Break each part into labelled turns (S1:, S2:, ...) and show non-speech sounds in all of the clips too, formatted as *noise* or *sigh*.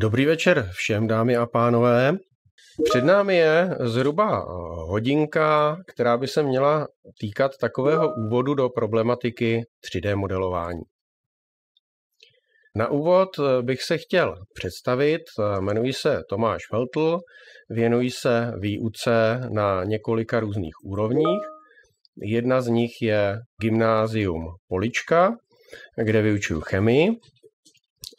S1: Dobrý večer všem, dámy a pánové. Před námi je zhruba eh, hodinka, která by se měla týkat takového úvodu do problematiky 3D modelování. Na úvod eh, bych se chtěl představit. Eh, jmenuji se Tomáš Feltl, věnuji se výuce na několika různých úrovních. Jedna z nich je gymnázium Polička, kde vyučuju chemii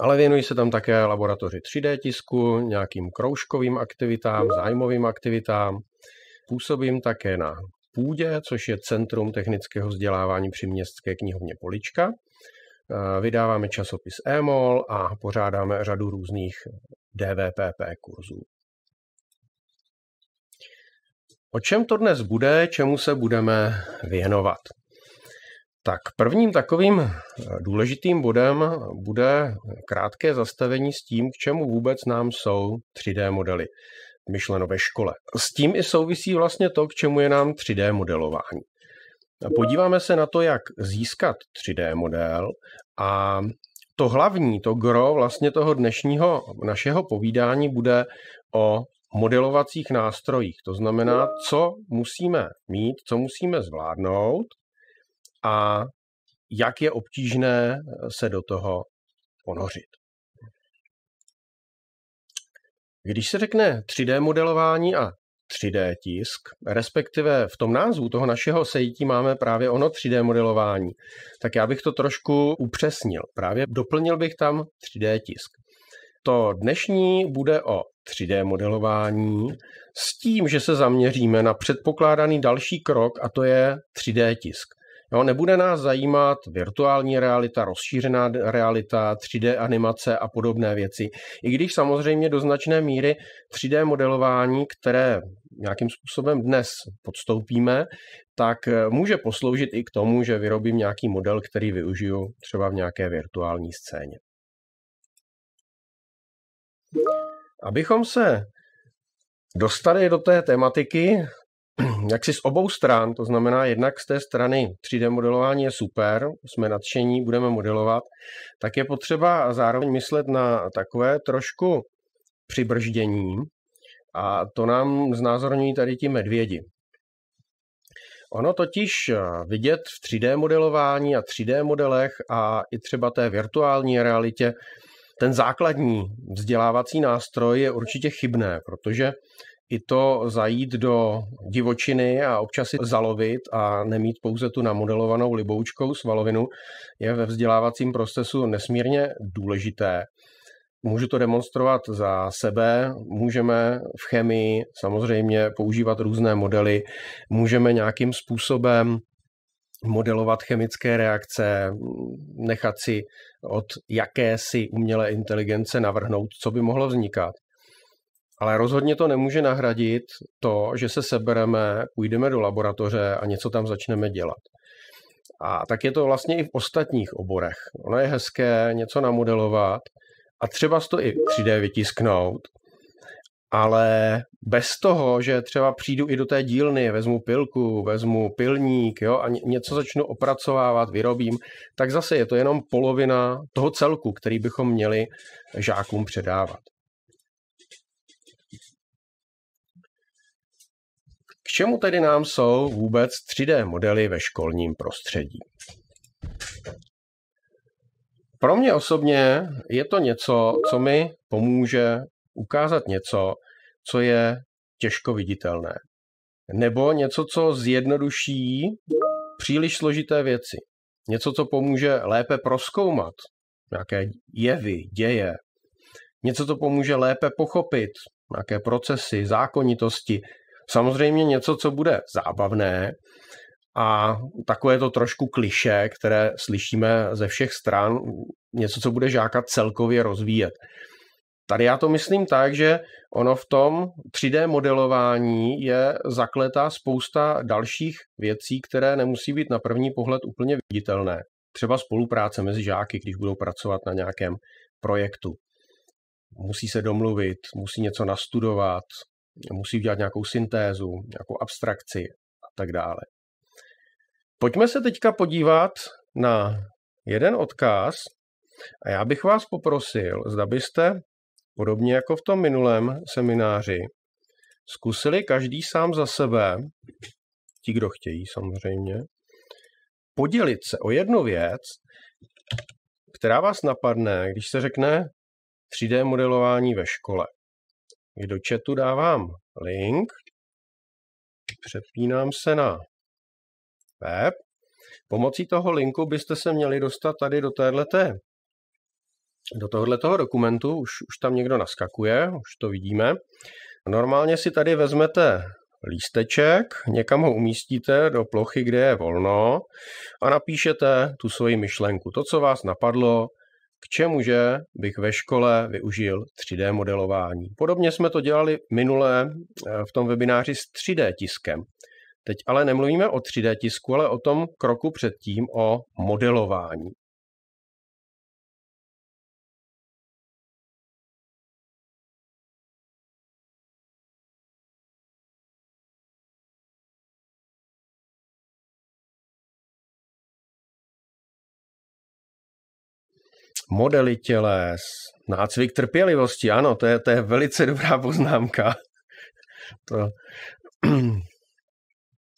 S1: ale věnují se tam také laboratoři 3D tisku, nějakým kroužkovým aktivitám, zájmovým aktivitám. Působím také na půdě, což je Centrum technického vzdělávání při městské knihovně Polička. Eh, vydáváme časopis EMOL a pořádáme řadu různých DVPP kurzů. O čem to dnes bude, čemu se budeme věnovat? Tak prvním takovým eh, důležitým bodem bude krátké zastavení s tím, k čemu vůbec nám jsou 3D modely myšleno ve škole. S tím i souvisí vlastně to, k čemu je nám 3D modelování. Podíváme se na to, jak získat 3D model a to hlavní, to gro vlastně toho dnešního našeho povídání bude o modelovacích nástrojích. To znamená, co musíme mít, co musíme zvládnout, a jak je obtížné eh, se do toho ponořit. Když se řekne 3D modelování a 3D tisk, respektive v tom názvu toho našeho sejití máme právě ono 3D modelování, tak já bych to trošku upřesnil. Právě doplnil bych tam 3D tisk. To dnešní bude o 3D modelování s tím, že se zaměříme na předpokládaný další krok a to je 3D tisk. Jo, no, nebude nás zajímat virtuální realita, rozšířená realita, 3D animace a podobné věci. I když samozřejmě do značné míry 3D modelování, které nějakým způsobem dnes podstoupíme, tak eh, může posloužit i k tomu, že vyrobím nějaký model, který využiju třeba v nějaké virtuální scéně. Abychom se dostali do té tematiky *clears throat* jak si z obou stran, to znamená jednak z té strany 3D modelování je super, jsme nadšení, budeme modelovat, tak je potřeba zároveň myslet na takové trošku přibrždění a to nám znázorní tady ti medvědi. Ono totiž eh, vidět v 3D modelování a 3D modelech a i třeba té virtuální realitě ten základní vzdělávací nástroj je určitě chybné, protože i to zajít do divočiny a občas si zalovit a nemít pouze tu namodelovanou liboučkou svalovinu je ve vzdělávacím procesu nesmírně důležité. Můžu to demonstrovat za sebe, můžeme v chemii samozřejmě používat různé modely, můžeme nějakým způsobem modelovat chemické reakce, nechat si od jakési umělé inteligence navrhnout, co by mohlo vznikat. Ale rozhodně to nemůže nahradit to, že se sebereme, půjdeme do laboratoře a něco tam začneme dělat. A tak je to vlastně i v ostatních oborech. Ono je hezké něco namodelovat a třeba to i 3D vytisknout, ale bez toho, že třeba přijdu i do té dílny, vezmu pilku, vezmu pilník jo, a něco začnu opracovávat, vyrobím, tak zase je to jenom polovina toho celku, který bychom měli žákům předávat. čemu tedy nám jsou vůbec 3D modely ve školním prostředí? Pro mě osobně je to něco, co mi pomůže ukázat něco, co je těžko viditelné. Nebo něco, co zjednoduší příliš složité věci. Něco, co pomůže lépe proskoumat nějaké jevy, děje. Něco, co pomůže lépe pochopit nějaké procesy, zákonitosti, Samozřejmě něco, co bude zábavné a takové to trošku kliše, které slyšíme ze všech stran, něco, co bude žáka celkově rozvíjet. Tady já to myslím tak, že ono v tom 3D modelování je zakletá spousta dalších věcí, které nemusí být na první pohled úplně viditelné. Třeba spolupráce mezi žáky, když budou pracovat na nějakém projektu. Musí se domluvit, musí něco nastudovat, musí udělat nějakou syntézu, nějakou abstrakci a tak dále. Pojďme se teďka podívat na jeden odkaz a já bych vás poprosil, zda byste, podobně jako v tom minulém semináři, zkusili každý sám za sebe, ti, kdo chtějí samozřejmě, podělit se o jednu věc, která vás napadne, když se řekne 3D modelování ve škole do chatu dávám link, přepínám se na web. Pomocí toho linku byste se měli dostat tady do téhleté do tohoto dokumentu, už, už tam někdo naskakuje, už to vidíme. Normálně si tady vezmete lísteček, někam ho umístíte do plochy, kde je volno a napíšete tu svoji myšlenku, to, co vás napadlo k čemuže bych ve škole využil 3D modelování. Podobně jsme to dělali minule eh, v tom webináři s 3D tiskem. Teď ale nemluvíme o 3D tisku, ale o tom kroku předtím o modelování. modely těles, nácvik trpělivosti, ano, to je, to je velice dobrá poznámka. *laughs* to *clears throat*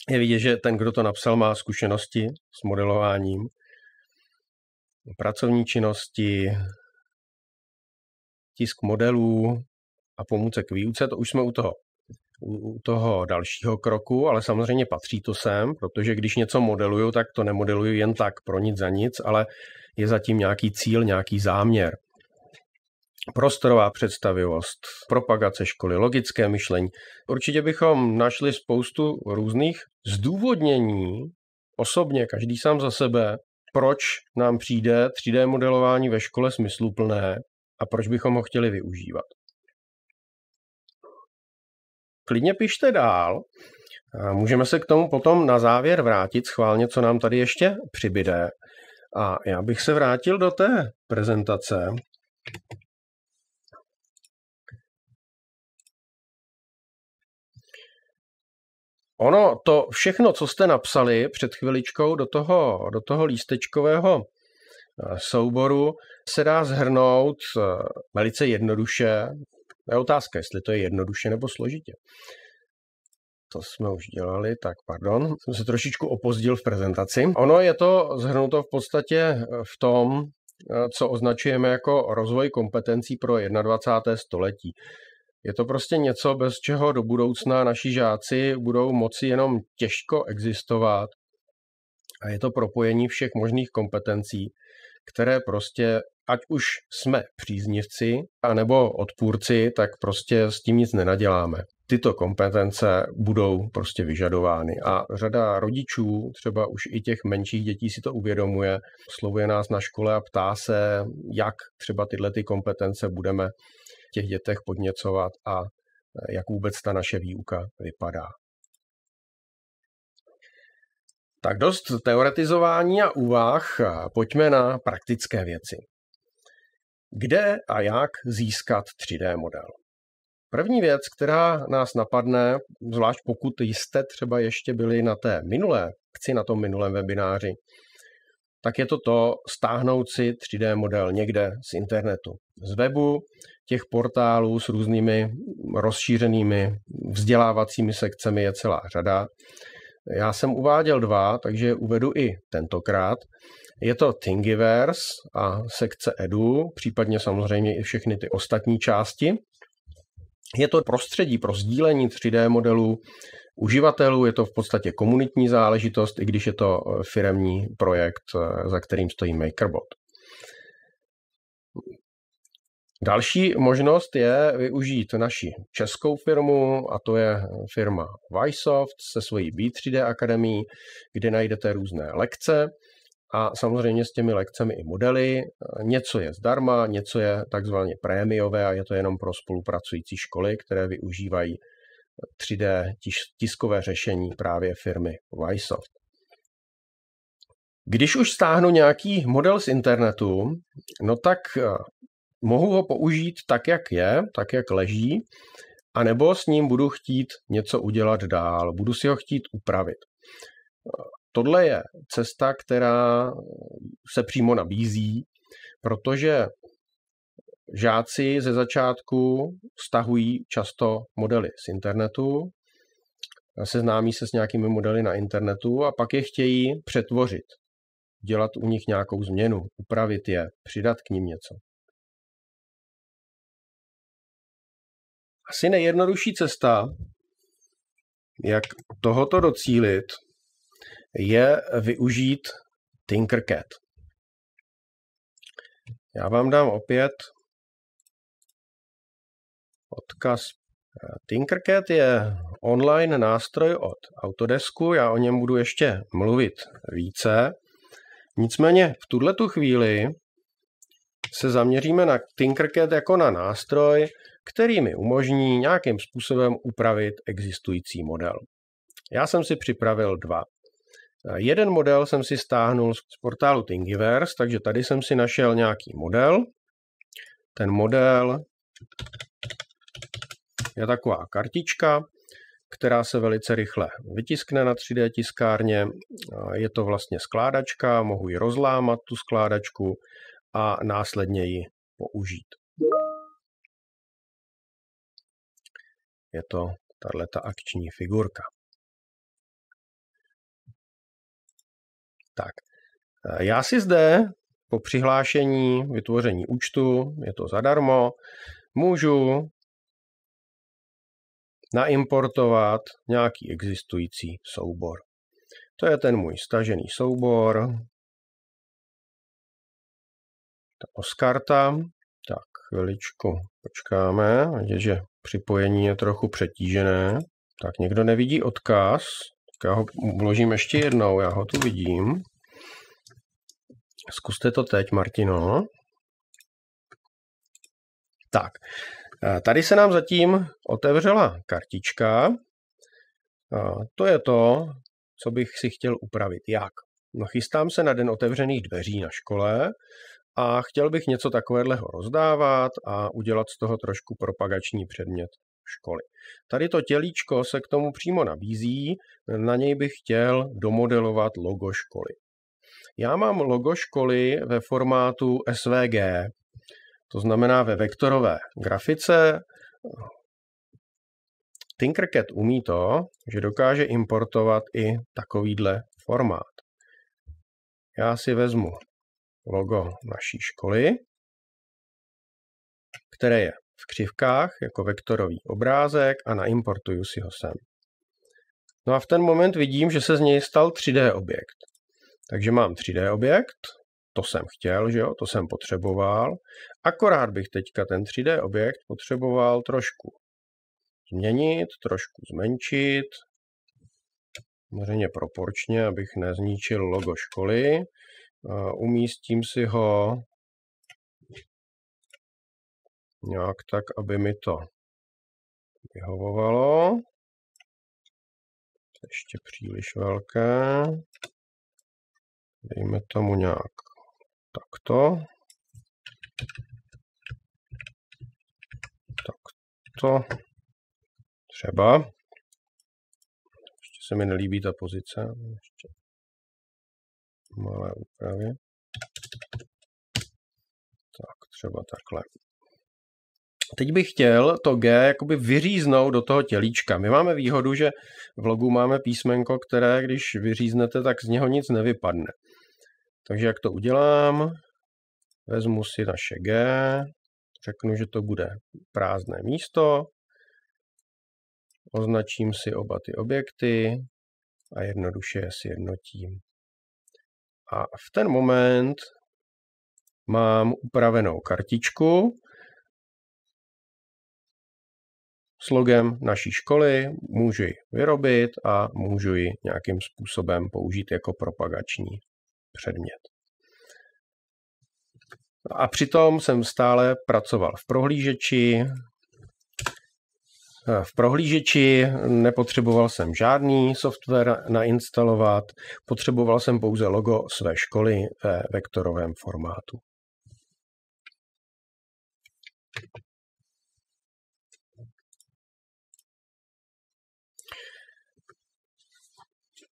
S1: je vidět, že ten, kdo to napsal, má zkušenosti s modelováním, pracovní činnosti, tisk modelů a pomůcek výuce, to už jsme u toho u toho dalšího kroku, ale samozřejmě patří to sem, protože když něco modeluju, tak to nemodeluju jen tak pro nic za nic, ale je zatím nějaký cíl, nějaký záměr. Prostorová představivost, propagace školy, logické myšlení. Určitě bychom našli spoustu různých zdůvodnění, osobně, každý sám za sebe, proč nám přijde 3D modelování ve škole smysluplné a proč bychom ho chtěli využívat. Klidně pište dál. Můžeme se k tomu potom na závěr vrátit, schválně, co nám tady ještě přibyde. A já bych se vrátil do té prezentace. Ono, to všechno, co jste napsali před chviličkou do toho, do toho lístečkového eh, souboru, se dá zhrnout eh, velice jednoduše. Je otázka, jestli to je jednoduše nebo složitě to jsme už dělali, tak pardon, jsem se trošičku opozdil v prezentaci. Ono je to zhrnuto v podstatě eh, v tom, eh, co označujeme jako rozvoj kompetencí pro 21. století. Je to prostě něco, bez čeho do budoucna naši žáci budou moci jenom těžko existovat. A je to propojení všech možných kompetencí, které prostě ať už jsme příznivci anebo odpůrci, tak prostě s tím nic nenaděláme tyto kompetence budou prostě vyžadovány. A řada rodičů, třeba už i těch menších dětí si to uvědomuje, slovuje nás na škole a ptá se, jak třeba tyhle ty kompetence budeme těch dětech podněcovat a jak vůbec ta naše výuka vypadá. Tak dost teoretizování a úvah, pojďme na praktické věci. Kde a jak získat 3D model? První věc, která nás napadne, zvlášť pokud jste třeba ještě byli na té minulé akci, na tom minulém webináři, tak je to to stáhnout si 3D model někde z internetu, z webu, těch portálů s různými rozšířenými vzdělávacími sekcemi je celá řada. Já jsem uváděl dva, takže uvedu i tentokrát. Je to Thingiverse a sekce Edu, případně samozřejmě i všechny ty ostatní části. Je to prostředí pro sdílení 3D modelů uživatelů, je to v podstatě komunitní záležitost, i když je to eh, firemní projekt, eh, za kterým stojí MakerBot. Další možnost je využít naši českou firmu, a to je firma Vysoft se svojí B3D akademií, kde najdete různé lekce, a samozřejmě s těmi lekcemi i modely. Něco je zdarma, něco je takzvaně prémiové a je to jenom pro spolupracující školy, které využívají 3D eh, tiskové řešení právě firmy Vysoft. Když už stáhnu nějaký model z internetu, no tak eh, mohu ho použít tak, jak je, tak, jak leží, anebo s ním budu chtít něco udělat dál, budu si ho chtít upravit tohle je cesta, která se přímo nabízí, protože žáci ze začátku stahují často modely z internetu, seznámí se s nějakými modely na internetu a pak je chtějí přetvořit, dělat u nich nějakou změnu, upravit je, přidat k ním něco.
S2: Asi nejjednodušší cesta,
S1: jak tohoto docílit, je využít Tinkercad. Já vám dám opět odkaz. Tinkercad je online nástroj od Autodesku, já o něm budu ještě mluvit více. Nicméně v tuhle chvíli se zaměříme na Tinkercad jako na nástroj, který mi umožní nějakým způsobem upravit existující model. Já jsem si připravil dva. Jeden model jsem si stáhnul z portálu Thingiverse, takže tady jsem si našel nějaký model. Ten model je taková kartička, která se velice rychle vytiskne na 3D tiskárně. Je to vlastně skládačka, mohu ji rozlámat, tu skládačku, a následně ji použít. Je to
S2: tato akční figurka.
S1: Tak, eh, já si zde po přihlášení, vytvoření účtu, je to zadarmo, můžu naimportovat nějaký existující soubor. To je ten můj stažený soubor. Ta Oskarta. Tak, chviličku počkáme. je, že připojení je trochu přetížené. Tak, někdo nevidí odkaz. Tak já ho vložím ještě jednou, já ho tu vidím. Zkuste to teď, Martino. Tak, tady se nám zatím otevřela kartička. To je to, co bych si chtěl upravit. Jak? No chystám se na den otevřených dveří na škole a chtěl bych něco takového rozdávat a udělat z toho trošku propagační předmět školy. Tady to tělíčko se k tomu přímo nabízí, na něj bych chtěl domodelovat logo školy. Já mám logo školy ve formátu SVG, to znamená ve vektorové grafice. Tinkercad umí to, že dokáže importovat i takovýhle formát. Já si vezmu logo naší školy, které je v křivkách jako vektorový obrázek a naimportuju si ho sem. No a v ten moment vidím, že se z něj stal 3D objekt. Takže mám 3D objekt, to jsem chtěl, že jo, to jsem potřeboval. Akorát bych teďka ten 3D objekt potřeboval trošku změnit, trošku zmenšit, samozřejmě proporčně, abych nezničil logo školy. Umístím si ho
S2: nějak tak, aby mi to vyhovovalo. Ještě příliš velké dejme tomu nějak takto. Takto. Třeba. Ještě se mi nelíbí ta pozice. Ještě
S1: malé úpravy. Tak, třeba takhle. Teď bych chtěl to G jakoby vyříznout do toho tělíčka. My máme výhodu, že v logu máme písmenko, které když vyříznete, tak z něho nic nevypadne. Takže jak to udělám? Vezmu si naše G, řeknu, že to bude prázdné místo, označím si oba ty objekty a jednoduše je sjednotím. A v ten moment mám upravenou
S2: kartičku
S1: s logem naší školy, můžu ji vyrobit a můžu ji nějakým způsobem použít jako propagační předmět. A přitom jsem stále pracoval v prohlížeči, eh, v prohlížeči, nepotřeboval jsem žádný software nainstalovat, potřeboval jsem pouze logo své školy ve vektorovém formátu.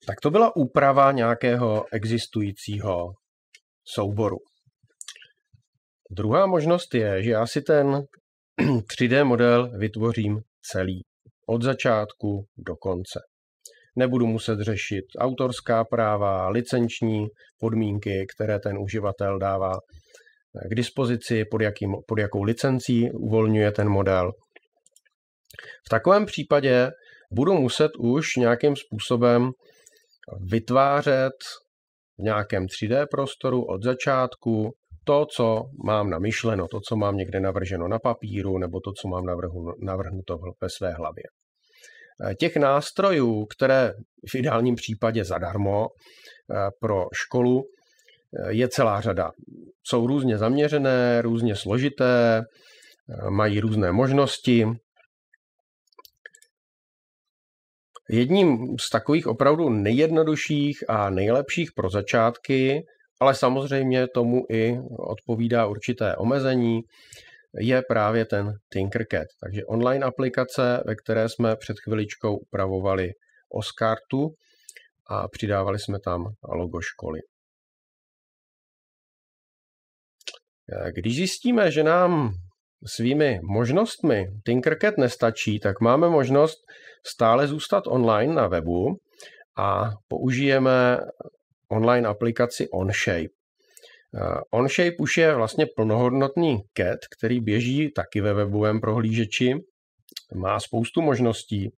S1: Tak to byla úprava nějakého existujícího souboru. Druhá možnost je, že já si ten 3D *clears throat* model vytvořím celý. Od začátku do konce. Nebudu muset řešit autorská práva, licenční podmínky, které ten uživatel dává k dispozici, pod, jakým, pod jakou licencí uvolňuje ten model. V takovém případě budu muset už nějakým způsobem vytvářet v nějakém 3D prostoru od začátku to, co mám namyšleno, to, co mám někde navrženo na papíru, nebo to, co mám navrhu, navrhnuto ve své hlavě. Eh, těch nástrojů, které v ideálním případě zadarmo eh, pro školu, eh, je celá řada. Jsou různě zaměřené, různě složité, mají různé možnosti, Jedním z takových opravdu nejjednodušších a nejlepších pro začátky, ale samozřejmě tomu i odpovídá určité omezení, je právě ten Tinkercad. Takže online aplikace, ve které jsme před chviličkou upravovali Oscartu a přidávali jsme tam logo školy. Eh, když zjistíme, že nám svými možnostmi Tinkercad nestačí, tak máme možnost stále zůstat online na webu a použijeme online aplikaci OnShape. Eh, OnShape už je vlastně plnohodnotný CAD, který běží taky ve webovém prohlížeči. Má spoustu možností,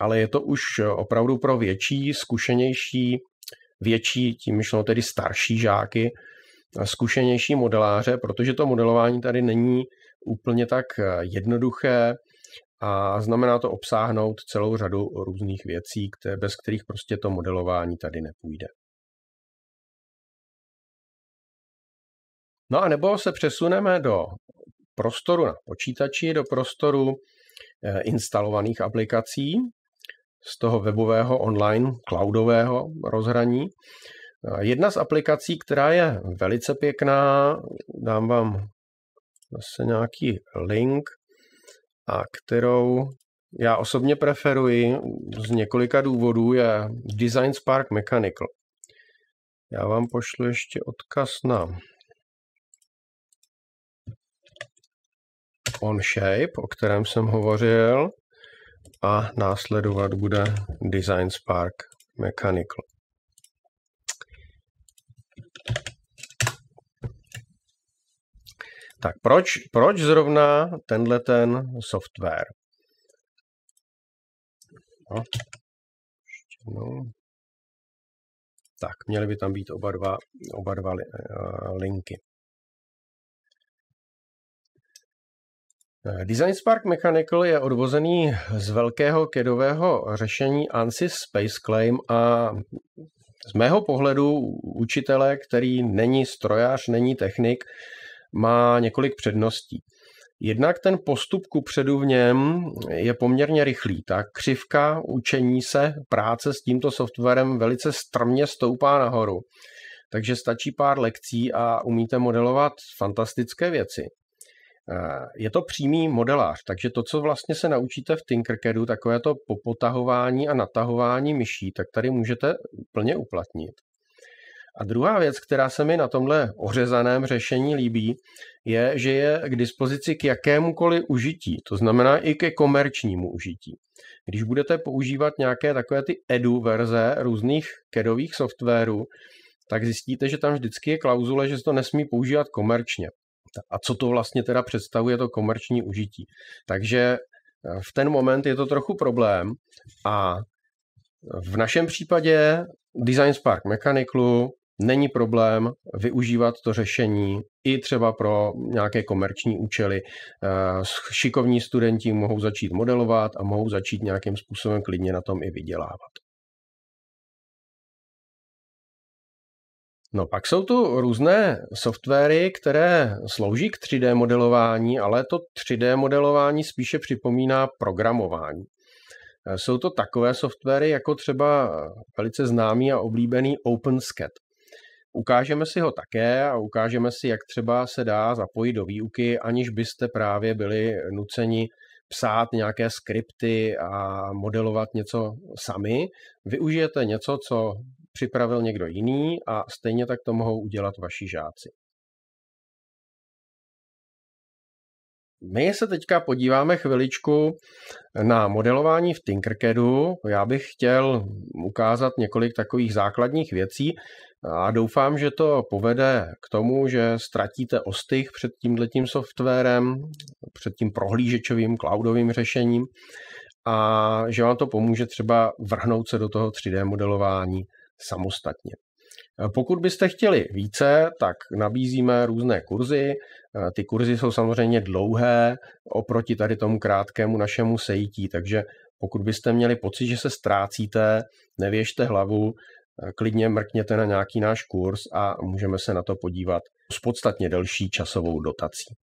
S1: ale je to už eh, opravdu pro větší, zkušenější, větší, tím myšleno tedy starší žáky, zkušenější modeláře, protože to modelování tady není úplně tak eh, jednoduché a znamená to obsáhnout celou řadu různých věcí, bez kterých prostě to modelování tady nepůjde.
S2: No a nebo se přesuneme
S1: do prostoru na počítači, do prostoru eh, instalovaných aplikací z toho webového online cloudového rozhraní. Jedna z aplikací, která je velice pěkná, dám vám zase nějaký link, a kterou já osobně preferuji z několika důvodů, je Design Spark Mechanical. Já vám pošlu ještě odkaz na OnShape, o kterém jsem hovořil, a následovat bude Design Spark Mechanical. Tak proč, proč zrovna tenhle ten software?
S2: No. No.
S1: Tak, měly by tam být oba dva, oba dva eh, linky. Eh, Design Spark Mechanical je odvozený z velkého kedového řešení ANSYS Space Claim a z mého pohledu učitele, který není strojař, není technik, má několik předností. Jednak ten postup ku předu v něm je poměrně rychlý. Ta křivka učení se, práce s tímto softwarem velice strmě stoupá nahoru. Takže stačí pár lekcí a umíte modelovat fantastické věci. Eh, je to přímý modelář, takže to, co vlastně se naučíte v Tinkercadu, takové to popotahování a natahování myší, tak tady můžete plně uplatnit. A druhá věc, která se mi na tomhle ořezaném řešení líbí, je, že je k dispozici k jakémukoliv užití, to znamená i ke komerčnímu užití. Když budete používat nějaké takové ty edu verze různých kedových softwarů, tak zjistíte, že tam vždycky je klauzule, že se to nesmí používat komerčně. A co to vlastně teda představuje to komerční užití? Takže eh, v ten moment je to trochu problém a v našem případě Design Spark Mechaniclu není problém využívat to řešení i třeba pro nějaké komerční účely. Eh, šikovní studenti mohou začít modelovat a mohou začít nějakým způsobem klidně na tom i vydělávat. No pak jsou tu různé softwary, které slouží k 3D modelování, ale to 3D modelování spíše připomíná programování. Eh, jsou to takové softwary, jako třeba velice známý a oblíbený OpenSCAD. Ukážeme si ho také a ukážeme si, jak třeba se dá zapojit do výuky, aniž byste právě byli nuceni psát nějaké skripty a modelovat něco sami. Využijete něco, co připravil někdo jiný a stejně tak to mohou udělat vaši žáci. My se teďka podíváme chviličku na modelování v Tinkercadu. Já bych chtěl ukázat několik takových základních věcí. A doufám, že to povede k tomu, že ztratíte ostych před tímhletím softwarem, před tím prohlížečovým cloudovým řešením a že vám to pomůže třeba vrhnout se do toho 3D modelování samostatně. E, pokud byste chtěli více, tak nabízíme různé kurzy. E, ty kurzy jsou samozřejmě dlouhé oproti tady tomu krátkému našemu sejítí, takže pokud byste měli pocit, že se ztrácíte, nevěžte hlavu, Eh, klidně mrkněte na nějaký náš kurz a můžeme se na to podívat s podstatně delší časovou dotací.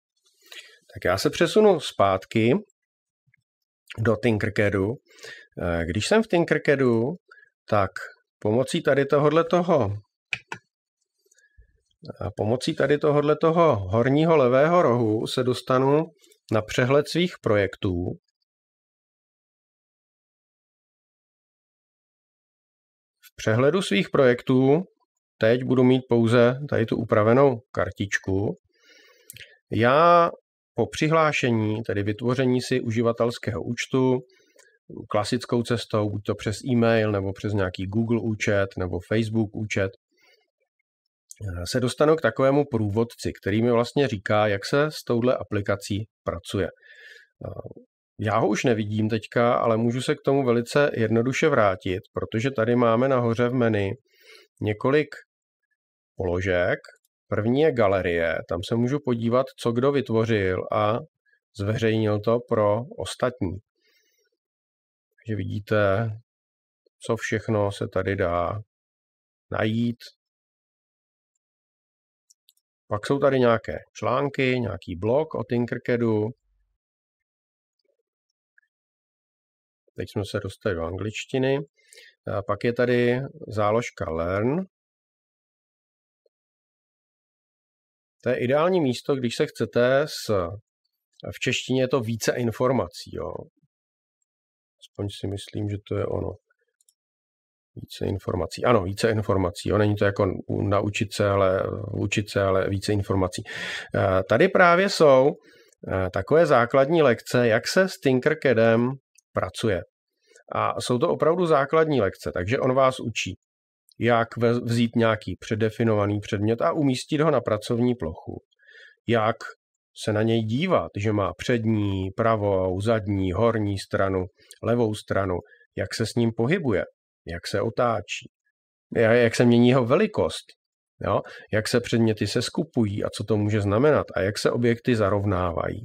S1: Tak já se přesunu zpátky do Tinkercadu. Eh, když jsem v Tinkercadu, tak pomocí tady tohohle toho a pomocí tady tohohle toho horního levého rohu se dostanu na přehled svých projektů
S2: přehledu svých projektů
S1: teď budu mít pouze tady tu upravenou kartičku. Já po přihlášení, tedy vytvoření si uživatelského účtu, klasickou cestou, buď to přes e-mail, nebo přes nějaký Google účet, nebo Facebook účet, se dostanu k takovému průvodci, který mi vlastně říká, jak se s touhle aplikací pracuje. Já ho už nevidím teďka, ale můžu se k tomu velice jednoduše vrátit, protože tady máme nahoře v menu několik položek. První je galerie, tam se můžu podívat, co kdo vytvořil a zveřejnil to pro ostatní. Takže vidíte, co všechno se tady dá
S2: najít. Pak jsou tady nějaké články,
S1: nějaký blog o Tinkercadu, Teď jsme se dostali do angličtiny. A pak je tady záložka Learn.
S2: To je ideální místo, když se
S1: chcete s... V češtině je to více informací, jo. Aspoň si myslím, že to je ono. Více informací. Ano, více informací. Jo. Není to jako naučit se, ale, učit se, ale více informací. Eh, tady právě jsou eh, takové základní lekce, jak se s Tinkercadem pracuje. A jsou to opravdu základní lekce, takže on vás učí, jak vzít nějaký předefinovaný předmět a umístit ho na pracovní plochu, jak se na něj dívat, že má přední, pravou, zadní, horní stranu, levou stranu, jak se s ním pohybuje, jak se otáčí, jak se mění jeho velikost, jo? jak se předměty se skupují a co to může znamenat a jak se objekty zarovnávají.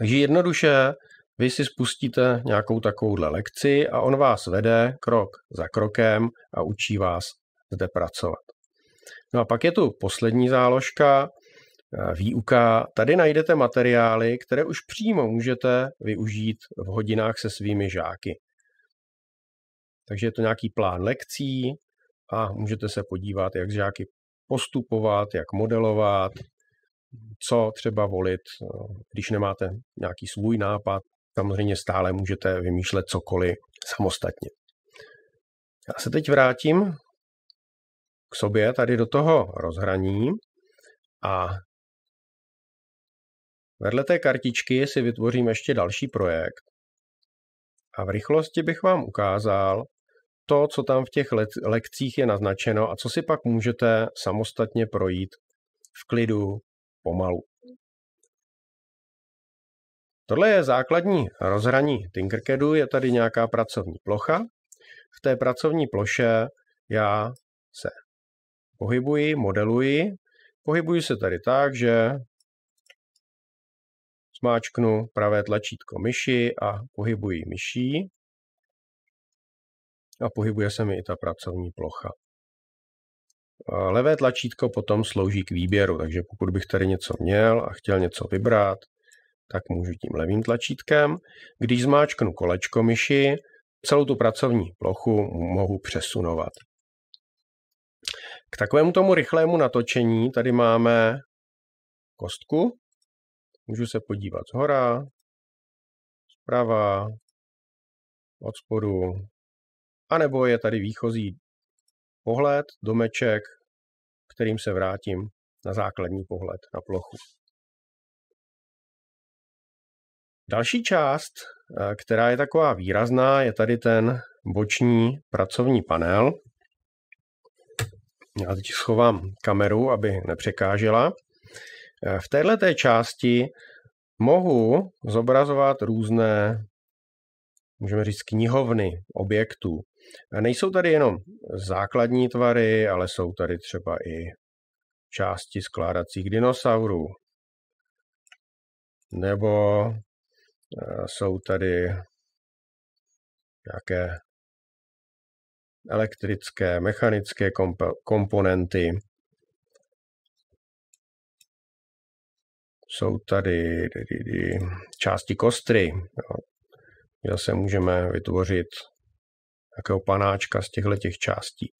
S1: Takže jednoduše vy si spustíte nějakou takovouhle lekci a on vás vede krok za krokem a učí vás zde pracovat. No a pak je tu poslední záložka, eh, výuka. Tady najdete materiály, které už přímo můžete využít v hodinách se svými žáky. Takže je to nějaký plán lekcí a můžete se podívat, jak žáky postupovat, jak modelovat, co třeba volit, eh, když nemáte nějaký svůj nápad, Samozřejmě stále můžete vymýšlet cokoliv samostatně. Já se teď vrátím k sobě tady do toho rozhraní a vedle té kartičky si vytvořím ještě další projekt. A v rychlosti bych vám ukázal to, co tam v těch lekcích je naznačeno a co si pak můžete samostatně projít v klidu pomalu. Tohle je základní rozhraní Tinkercadu, je tady nějaká pracovní plocha. V té pracovní ploše já se pohybuji, modeluji. Pohybuji se tady tak, že zmáčknu pravé tlačítko myši a pohybuji myší. A pohybuje se mi i ta pracovní plocha. Levé tlačítko potom slouží k výběru, takže pokud bych tady něco měl a chtěl něco vybrat, tak můžu tím levým tlačítkem. Když zmáčknu kolečko myši, celou tu pracovní plochu mohu přesunovat. K takovému tomu rychlému natočení tady máme
S2: kostku. Můžu se podívat z hora, zprava,
S1: od spodu, anebo je tady výchozí pohled, domeček, kterým se vrátím na základní pohled na plochu. Další část, eh, která je taková výrazná, je tady ten boční pracovní panel. Já teď schovám kameru, aby nepřekážela. Eh, v této té části mohu zobrazovat různé, můžeme říct, knihovny objektů. Eh, nejsou tady jenom základní tvary, ale jsou tady třeba i části skládacích dinosaurů, nebo Eh, jsou tady
S2: nějaké elektrické,
S1: mechanické komp- komponenty. Jsou tady části kostry. Zase můžeme vytvořit takého panáčka z těchto těch částí.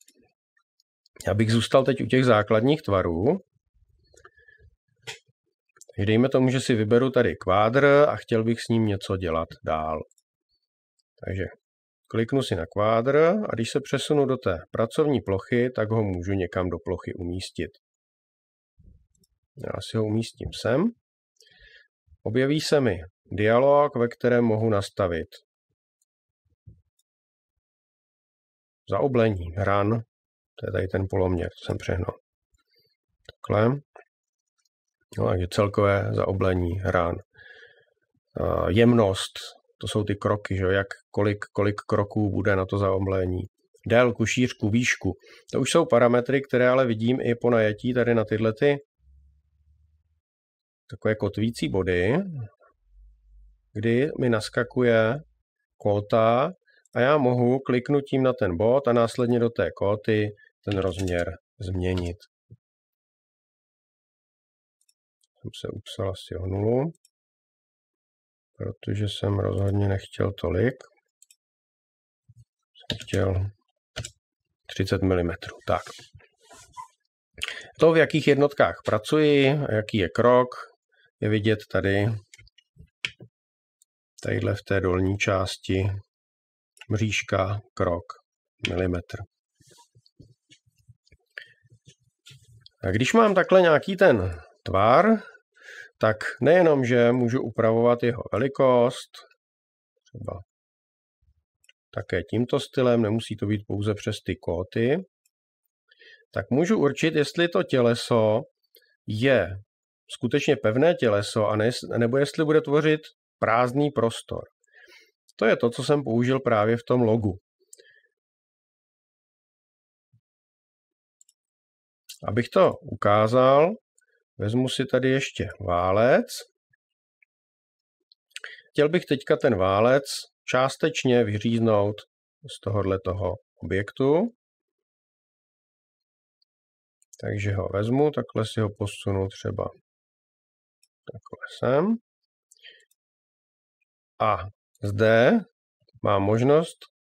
S1: Já bych zůstal teď u těch základních tvarů. Takže dejme tomu, že si vyberu tady kvádr a chtěl bych s ním něco dělat dál. Takže kliknu si na kvádr a když se přesunu do té pracovní plochy, tak ho můžu někam do plochy umístit. Já si ho umístím sem. Objeví se mi dialog, ve kterém mohu nastavit zaoblení hran, to je tady ten poloměr, to jsem přehnal. Takhle jo, takže celkové zaoblení rán. Jemnost, to jsou ty kroky, že jak kolik, kolik kroků bude na to zaoblení. Délku, šířku, výšku. To už jsou parametry, které ale vidím i po najetí tady na tyhle ty takové kotvící body, kdy mi naskakuje kóta a já mohu kliknutím na ten bod a následně do té kóty ten rozměr změnit.
S2: jsem se upsal asi o nulu, protože jsem rozhodně nechtěl
S1: tolik. Jsem chtěl 30 mm. Tak. To, v jakých jednotkách pracuji, jaký je krok, je vidět tady, tadyhle v té dolní části mřížka, krok, milimetr. A když mám takhle nějaký ten tvar, tak nejenom, že můžu upravovat jeho velikost, třeba také tímto stylem, nemusí to být pouze přes ty kóty, tak můžu určit, jestli to těleso je skutečně pevné těleso, a ne, nebo jestli bude tvořit prázdný prostor. To je to, co jsem použil právě v tom logu.
S2: Abych to ukázal, Vezmu si tady
S1: ještě válec. Chtěl bych teďka ten válec částečně vyříznout z tohohle toho objektu.
S2: Takže ho vezmu, takhle si ho posunu třeba
S1: takhle sem. A zde má možnost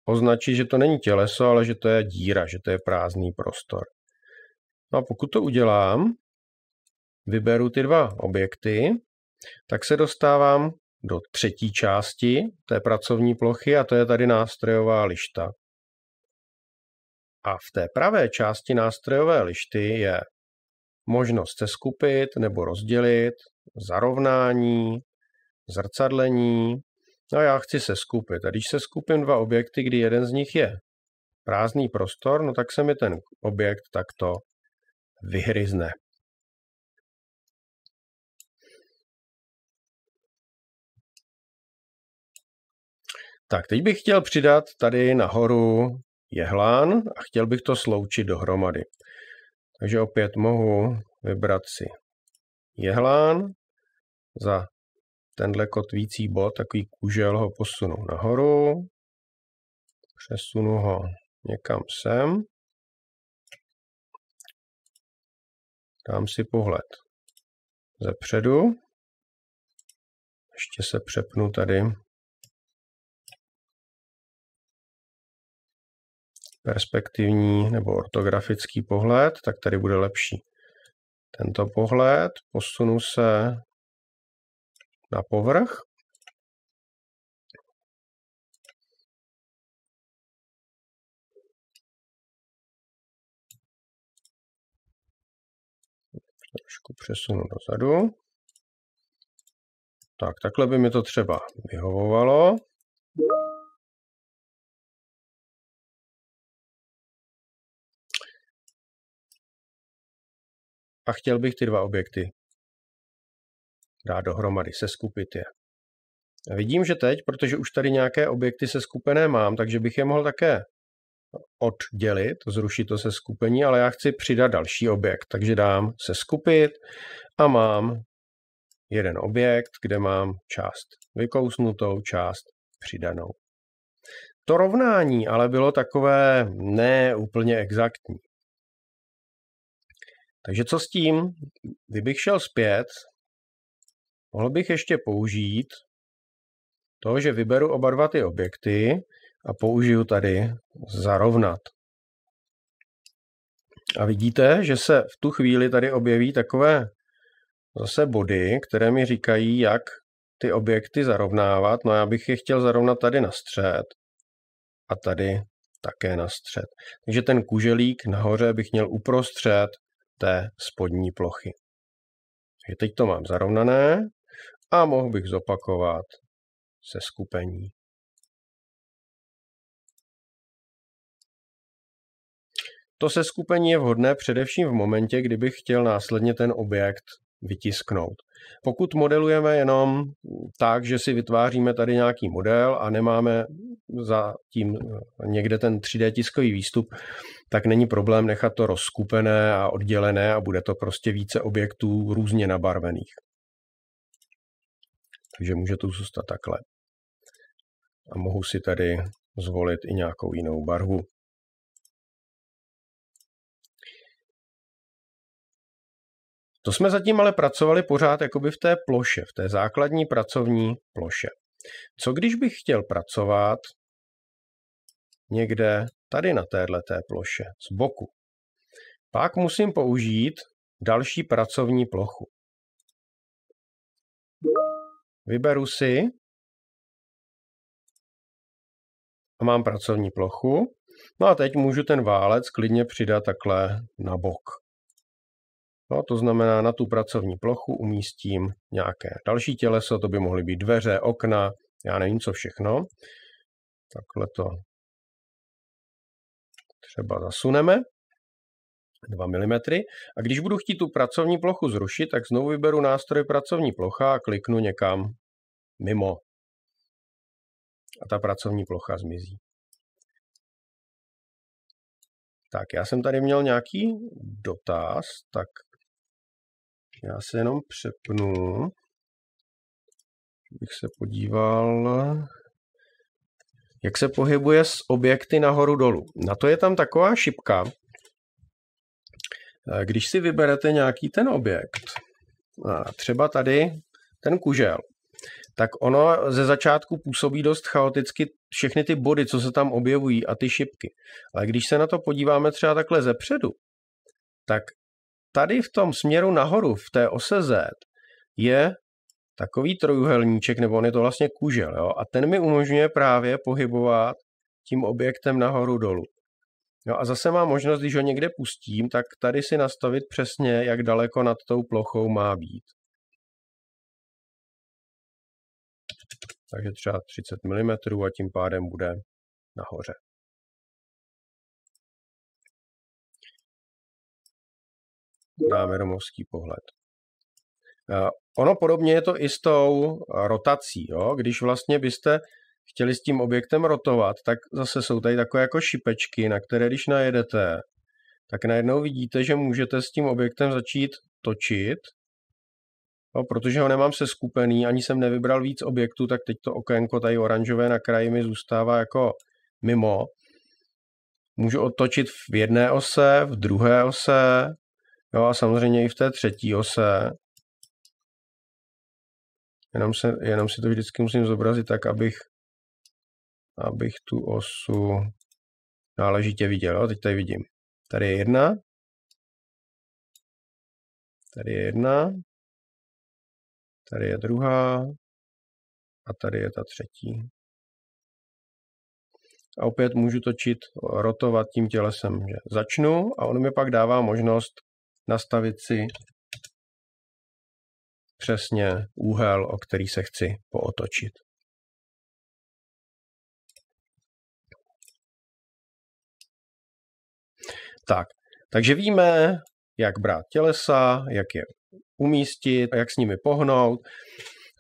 S1: označit, že to není těleso, ale že to je díra, že to je prázdný prostor. No a pokud to udělám, vyberu ty dva objekty, tak se dostávám do třetí části té pracovní plochy a to je tady nástrojová lišta. A v té pravé části nástrojové lišty je možnost se skupit nebo rozdělit, zarovnání, zrcadlení. No a já chci se skupit. A když se skupím dva objekty, kdy jeden z nich je prázdný prostor, no tak se mi ten objekt takto vyhryzne. Tak, teď bych chtěl přidat tady nahoru jehlán a chtěl bych to sloučit dohromady. Takže opět mohu vybrat si jehlán za tenhle kotvící bod, takový kůžel ho posunu nahoru, přesunu ho někam sem,
S2: dám si pohled ze předu, ještě se přepnu tady perspektivní nebo ortografický pohled, tak tady bude lepší. Tento pohled posunu se na povrch. Trošku přesunu dozadu. Tak, takhle by mi to třeba vyhovovalo. a chtěl bych ty dva objekty
S1: dát dohromady, seskupit je. A vidím, že teď, protože už tady nějaké objekty se skupené mám, takže bych je mohl také oddělit, zrušit to se skupení, ale já chci přidat další objekt, takže dám se skupit a mám jeden objekt, kde mám část vykousnutou, část přidanou. To rovnání ale bylo takové neúplně exaktní. Takže co s tím? Kdybych šel zpět, mohl bych ještě použít to, že vyberu oba dva ty objekty a použiju tady zarovnat. A vidíte, že se v tu chvíli tady objeví takové zase body, které mi říkají, jak ty objekty zarovnávat. No já bych je chtěl zarovnat tady na střed a tady také na střed. Takže ten kuželík nahoře bych měl uprostřed té spodní plochy. Takže teď to mám zarovnané a mohl bych zopakovat se skupení. To seskupení je vhodné především v momentě, kdybych chtěl následně ten objekt vytisknout. Pokud modelujeme jenom tak, že si vytváříme tady nějaký model a nemáme za tím eh, někde ten 3D tiskový výstup, tak není problém nechat to rozkupené a oddělené a bude to prostě více objektů různě nabarvených. Takže může to zůstat takhle.
S2: A mohu si tady zvolit i nějakou jinou barvu.
S1: To jsme zatím ale pracovali pořád jakoby v té ploše, v té základní pracovní ploše. Co když bych chtěl pracovat někde tady na téhleté ploše, z boku? Pak musím použít další pracovní plochu.
S2: Vyberu si
S1: a mám pracovní plochu. No a teď můžu ten válec klidně přidat takhle na bok. No, to znamená, na tu pracovní plochu umístím nějaké další těleso, to by mohly být dveře, okna, já nevím, co všechno. Takhle to třeba zasuneme. 2 mm. A když budu chtít tu pracovní plochu zrušit, tak znovu vyberu nástroj pracovní plocha a kliknu někam mimo.
S2: A ta pracovní plocha zmizí. Tak, já jsem tady
S1: měl nějaký
S2: dotaz, tak já se jenom
S1: přepnu, abych se podíval, jak se pohybuje s objekty nahoru dolů. Na to je tam taková šipka. Eh, když si vyberete nějaký ten objekt, třeba tady ten kužel, tak ono ze začátku působí dost chaoticky všechny ty body, co se tam objevují a ty šipky. Ale když se na to podíváme třeba takhle zepředu, tak tady v tom směru nahoru, v té ose Z, je takový trojuhelníček, nebo on je to vlastně kužel, jo? a ten mi umožňuje právě pohybovat tím objektem nahoru dolů. No a zase má možnost, když ho někde pustím, tak tady si nastavit přesně, jak daleko nad tou plochou má být. Takže třeba 30 mm
S2: a tím pádem bude nahoře.
S1: na vědomovský pohled. Eh, ono podobně je to i s tou eh, rotací. Jo? Když vlastně byste chtěli s tím objektem rotovat, tak zase jsou tady takové jako šipečky, na které když najedete, tak najednou vidíte, že můžete s tím objektem začít točit, no, protože ho nemám skupený, ani jsem nevybral víc objektů, tak teď to okénko tady oranžové na kraji mi zůstává jako mimo. Můžu otočit v jedné ose, v druhé ose, Jo a samozřejmě i v té třetí ose, jenom, se, jenom si to vždycky musím zobrazit tak, abych,
S2: abych tu osu náležitě viděl. Jo? Teď tady vidím. Tady je jedna. Tady je jedna. Tady je druhá. A tady je ta třetí.
S1: A opět můžu točit, rotovat tím tělesem. Že začnu a on mi pak dává možnost nastavit si
S2: přesně úhel, o který se chci pootočit.
S1: Tak, takže víme, jak brát tělesa, jak je umístit, jak s nimi pohnout,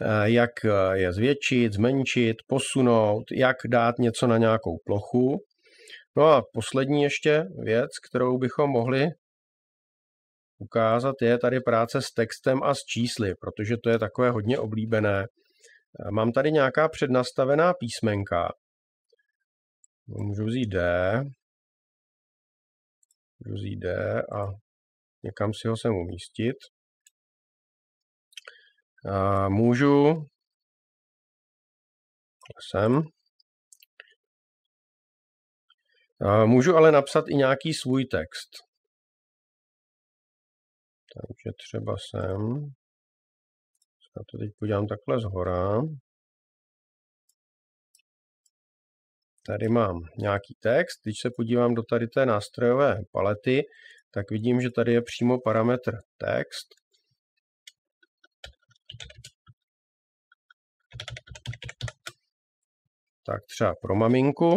S1: eh, jak eh, je zvětšit, zmenšit, posunout, jak dát něco na nějakou plochu. No a poslední ještě věc, kterou bychom mohli ukázat, je tady práce s textem a s čísly, protože to je takové hodně oblíbené. Mám tady nějaká přednastavená písmenka. Můžu vzít D,
S2: můžu vzít D a někam si ho sem umístit. A můžu sem. A můžu ale napsat i nějaký svůj text. Takže třeba sem. Já to teď podívám takhle z hora.
S1: Tady mám nějaký text. Když se podívám do tady té nástrojové palety, tak vidím, že tady je přímo parametr text. Tak třeba pro maminku.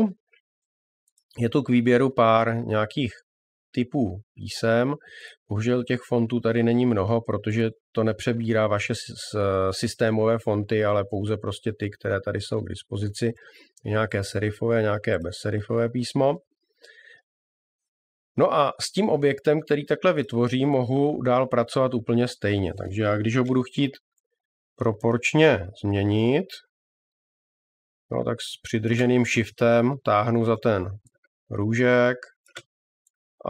S1: Je tu k výběru pár nějakých typů písem. Bohužel těch fontů tady není mnoho, protože to nepřebírá vaše systémové fonty, ale pouze prostě ty, které tady jsou k dispozici. Nějaké serifové, nějaké bezserifové písmo. No a s tím objektem, který takhle vytvoří, mohu dál pracovat úplně stejně. Takže já, když ho budu chtít proporčně změnit, no, tak s přidrženým shiftem táhnu za ten růžek,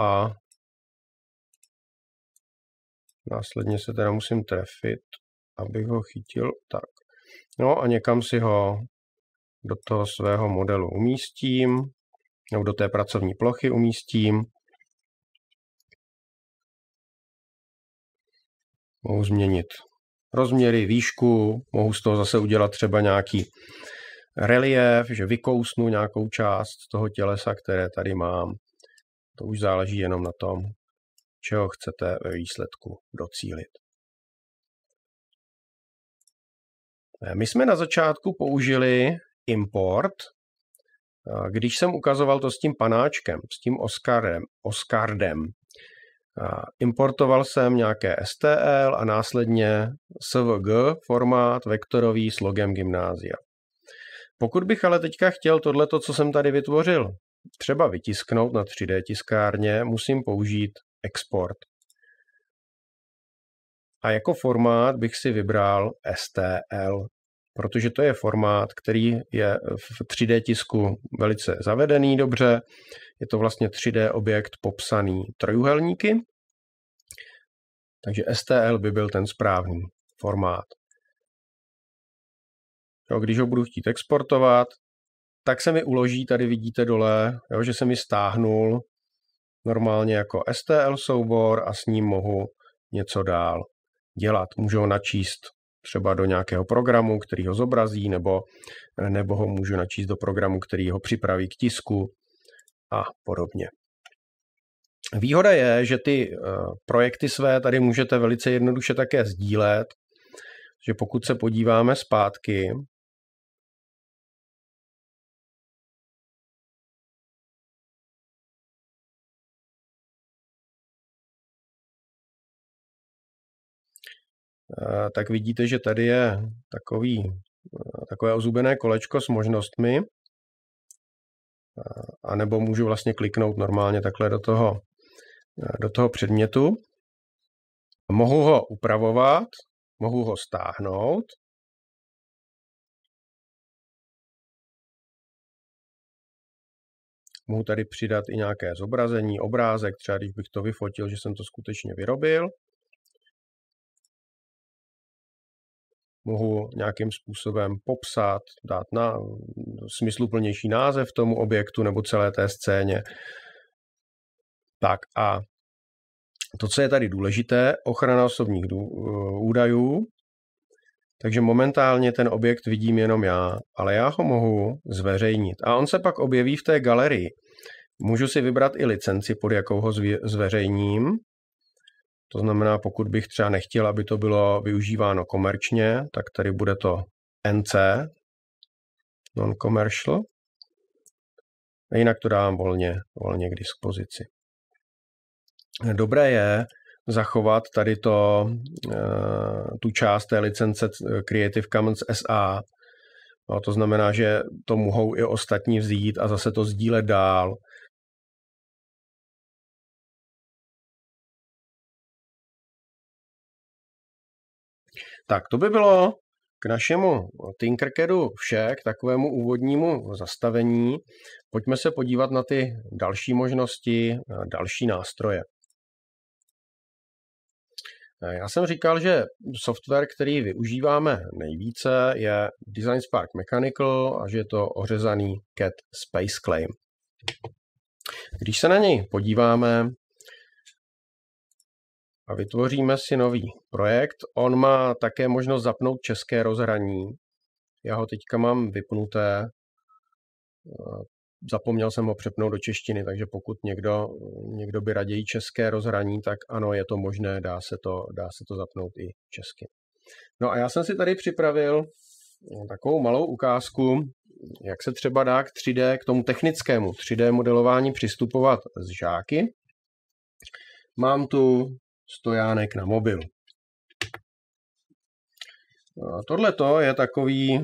S1: a následně se teda musím trefit, abych ho chytil tak. No a někam si ho do toho svého modelu umístím, nebo do té pracovní plochy umístím. Mohu změnit rozměry, výšku, mohu z toho zase udělat třeba nějaký relief, že vykousnu nějakou část toho tělesa, které tady mám. To už záleží jenom na tom, čeho chcete ve výsledku docílit. Eh, my jsme na začátku použili import, eh, když jsem ukazoval to s tím panáčkem, s tím Oscarem, Oscardem. Eh, importoval jsem nějaké STL a následně SVG formát vektorový s logem gymnázia. Pokud bych ale teďka chtěl tohleto, co jsem tady vytvořil, třeba vytisknout na 3D tiskárně, musím použít export. A jako formát bych si vybral STL, protože to je formát, který je v 3D tisku velice zavedený dobře. Je to vlastně 3D objekt popsaný trojuhelníky, takže STL by byl ten správný formát. když ho budu chtít exportovat, tak se mi uloží, tady vidíte dole, jo, že se mi stáhnul normálně jako STL soubor a s ním mohu něco dál dělat. Můžu ho načíst třeba do nějakého programu, který ho zobrazí, nebo, nebo ho můžu načíst do programu, který ho připraví k tisku a podobně. Výhoda je, že ty eh, projekty své tady můžete velice jednoduše také sdílet, že pokud se podíváme zpátky, Eh, tak vidíte, že tady je takový, eh, takové ozubené kolečko s možnostmi, eh, a nebo můžu vlastně kliknout normálně takhle do toho, do toho předmětu. Mohu ho upravovat, mohu
S2: ho stáhnout, Mohu tady přidat i nějaké zobrazení, obrázek, třeba když
S1: bych to vyfotil, že jsem to skutečně vyrobil. mohu nějakým způsobem popsat, dát na smysluplnější název tomu objektu nebo celé té scéně. Tak a to, co je tady důležité, ochrana osobních eh, údajů, takže momentálně ten objekt vidím jenom já, ale já ho mohu zveřejnit. A on se pak objeví v té galerii. Můžu si vybrat i licenci, pod jakou ho zveřejním, to znamená, pokud bych třeba nechtěl, aby to bylo využíváno komerčně, tak tady bude to NC, non-commercial. A jinak to dám volně, volně k dispozici. Dobré je zachovat tady to, eh, tu část té licence eh, Creative Commons SA. No, to znamená, že to mohou i ostatní vzít a zase to sdílet dál. Tak to by bylo k našemu Tinkercadu vše, k takovému úvodnímu zastavení. Pojďme se podívat na ty další možnosti, eh, další nástroje. Eh, já jsem říkal, že software, který využíváme nejvíce, je Design Spark Mechanical a že je to ořezaný CAT Space Claim. Když se na něj podíváme, a vytvoříme si nový projekt. On má také možnost zapnout české rozhraní. Já ho teďka mám vypnuté. Zapomněl jsem ho přepnout do češtiny, takže pokud někdo, někdo by raději české rozhraní, tak ano, je to možné, dá se to, dá se to zapnout i česky. No a já jsem si tady připravil eh, takovou malou ukázku, jak se třeba dá k 3D, k tomu technickému 3D modelování přistupovat z žáky. Mám tu stojánek na mobil. No tohle to je takový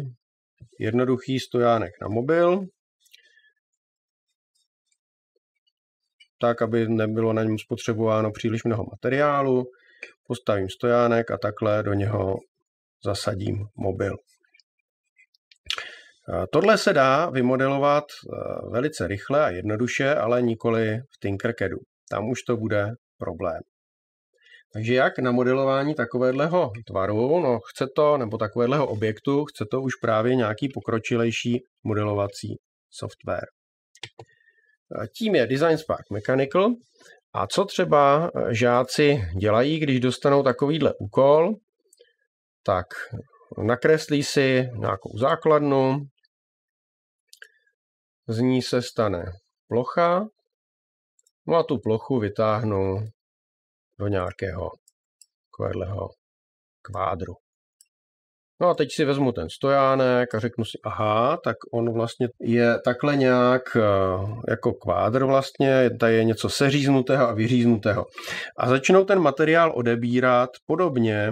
S1: jednoduchý stojánek na mobil, tak, aby nebylo na něm spotřebováno příliš mnoho materiálu. Postavím stojánek a takhle do něho zasadím mobil. Tohle se dá vymodelovat eh, velice rychle a jednoduše, ale nikoli v Tinkercadu. Tam už to bude problém. Takže jak na modelování takovéhleho tvaru, no chce to, nebo takovéhleho objektu, chce to už právě nějaký pokročilejší modelovací software. Eh, tím je Design Spark Mechanical. A co třeba eh, žáci dělají, když dostanou takovýhle úkol, tak nakreslí si nějakou základnu, z ní se stane plocha, no a tu plochu
S2: vytáhnou
S1: do nějakého takového kvádru. No a teď si vezmu ten stojánek a řeknu si, aha, tak on vlastně je takhle nějak eh, jako kvádr vlastně, tady je něco seříznutého a vyříznutého. A začnou ten materiál odebírat podobně,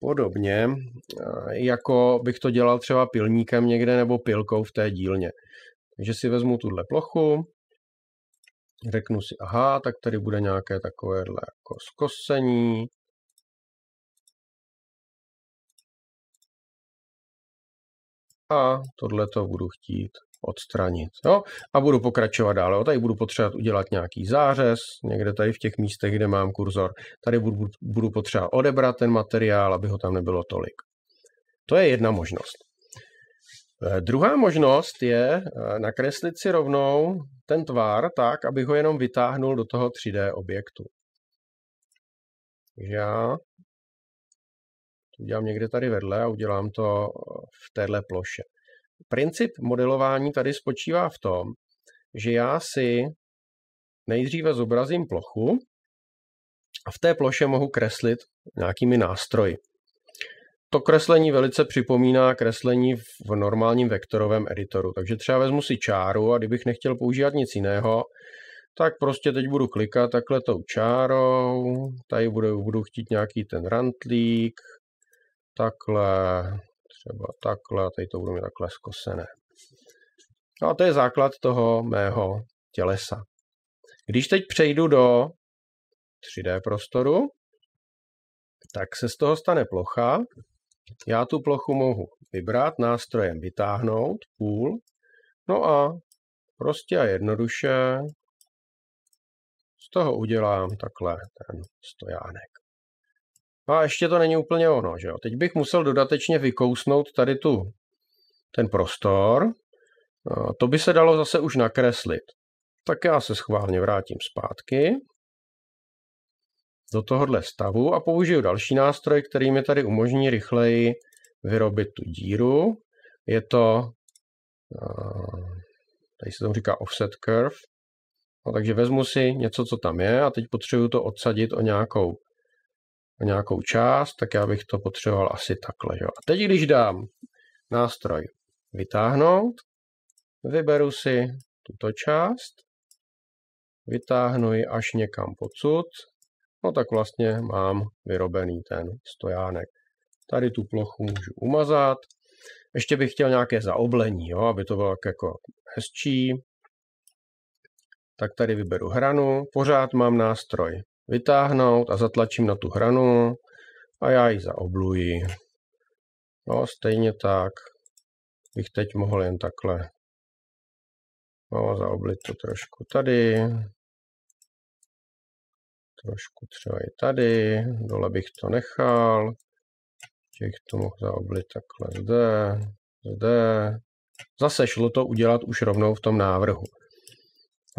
S1: podobně, eh, jako bych to dělal třeba pilníkem někde nebo pilkou v té dílně. Takže si vezmu tuhle plochu, Řeknu si, aha, tak tady bude nějaké takovéhle jako zkosení.
S2: A tohle to
S1: budu chtít odstranit. Jo? A budu pokračovat dále. Tady budu potřebovat udělat nějaký zářez, někde tady v těch místech, kde mám kurzor. Tady budu, budu potřebovat odebrat ten materiál, aby ho tam nebylo tolik. To je jedna možnost. Eh, druhá možnost je eh, nakreslit si rovnou ten tvar tak, aby ho jenom vytáhnul do toho 3D objektu. já to udělám někde tady vedle a udělám to eh, v téhle ploše. Princip modelování tady spočívá v tom, že já si nejdříve zobrazím plochu a v té ploše mohu kreslit nějakými nástroji to kreslení velice připomíná kreslení v normálním vektorovém editoru. Takže třeba vezmu si čáru a kdybych nechtěl používat nic jiného, tak prostě teď budu klikat takhle tou čárou, tady budu, budu chtít nějaký ten rantlík, takhle, třeba takhle, tady to budu mít takhle zkosené. No a to je základ toho mého tělesa. Když teď přejdu do 3D prostoru, tak se z toho stane plocha, já tu plochu mohu vybrat, nástrojem vytáhnout, půl, no a prostě a jednoduše z toho udělám takhle ten stojánek. a ještě to není úplně ono, že jo. Teď bych musel dodatečně vykousnout tady tu ten prostor. To by se dalo zase už nakreslit. Tak já se schválně vrátím zpátky do tohohle stavu a použiju další nástroj, který mi tady umožní rychleji vyrobit tu díru. Je to, tady se tomu říká offset curve, no, takže vezmu si něco, co tam je a teď potřebuju to odsadit o nějakou, o nějakou část, tak já bych to potřeboval asi takhle. Jo. A teď, když dám nástroj vytáhnout, vyberu si tuto část, vytáhnu ji až někam pocud, no tak vlastně mám vyrobený ten stojánek. Tady tu plochu můžu umazat. Ještě bych chtěl nějaké zaoblení, jo, aby to bylo jako hezčí. Tak tady vyberu hranu. Pořád mám nástroj vytáhnout a zatlačím na tu hranu a já ji zaobluji. No, stejně tak bych teď mohl jen
S2: takhle no, zaoblit to trošku tady, trošku třeba i tady, dole bych to nechal,
S1: těch to mohl zaoblit takhle zde, zde. Zase šlo to udělat už rovnou v tom návrhu.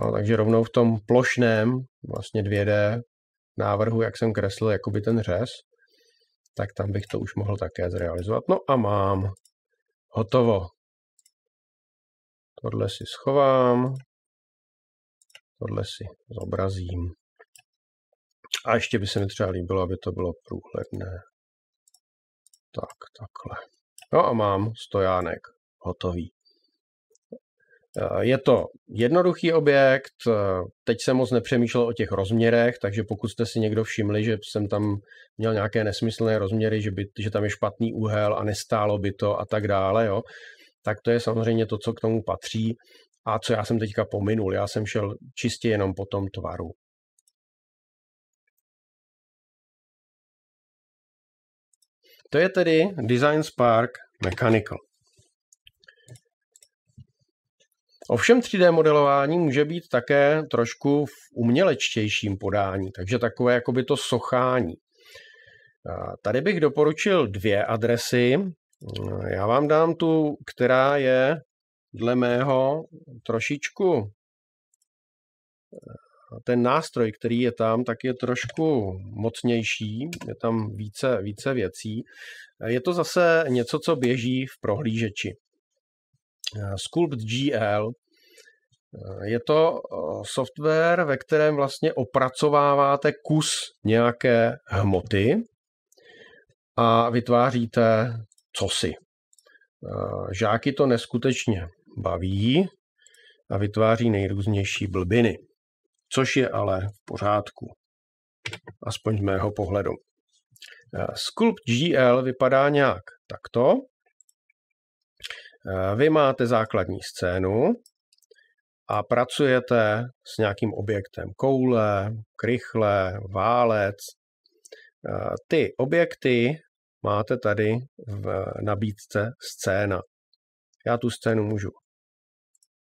S1: No, takže rovnou v tom plošném, vlastně 2D návrhu, jak jsem kreslil jakoby ten řez, tak tam bych to už mohl také zrealizovat. No a mám hotovo.
S2: Tohle si schovám, tohle si
S1: zobrazím. A ještě by se mi třeba líbilo, aby to bylo průhledné. Tak, takhle. No a mám stojánek hotový. Eh, je to jednoduchý objekt, eh, teď jsem moc nepřemýšlel o těch rozměrech, takže pokud jste si někdo všimli, že jsem tam měl nějaké nesmyslné rozměry, že, by, že tam je špatný úhel a nestálo by to a tak dále, jo, tak to je samozřejmě to, co k tomu patří a co já jsem teďka pominul. Já jsem šel čistě jenom po tom tvaru. To je tedy Design Spark Mechanical. Ovšem 3D modelování může být také trošku v umělečtějším podání, takže takové jako by to sochání. Tady bych doporučil dvě adresy. Já vám dám tu, která je dle mého trošičku ten nástroj, který je tam, tak je trošku mocnější, je tam více, více věcí. Je to zase něco, co běží v prohlížeči. Sculpt GL eh, je to eh, software, ve kterém vlastně opracováváte kus nějaké hmoty a vytváříte cosi. Žáky to neskutečně baví a vytváří nejrůznější blbiny což je ale v pořádku. Aspoň z mého pohledu. Eh, Sculpt GL vypadá nějak takto. Eh, vy máte základní scénu a pracujete s nějakým objektem koule, krychle, válec. Eh, ty objekty máte tady v nabídce scéna. Já tu scénu můžu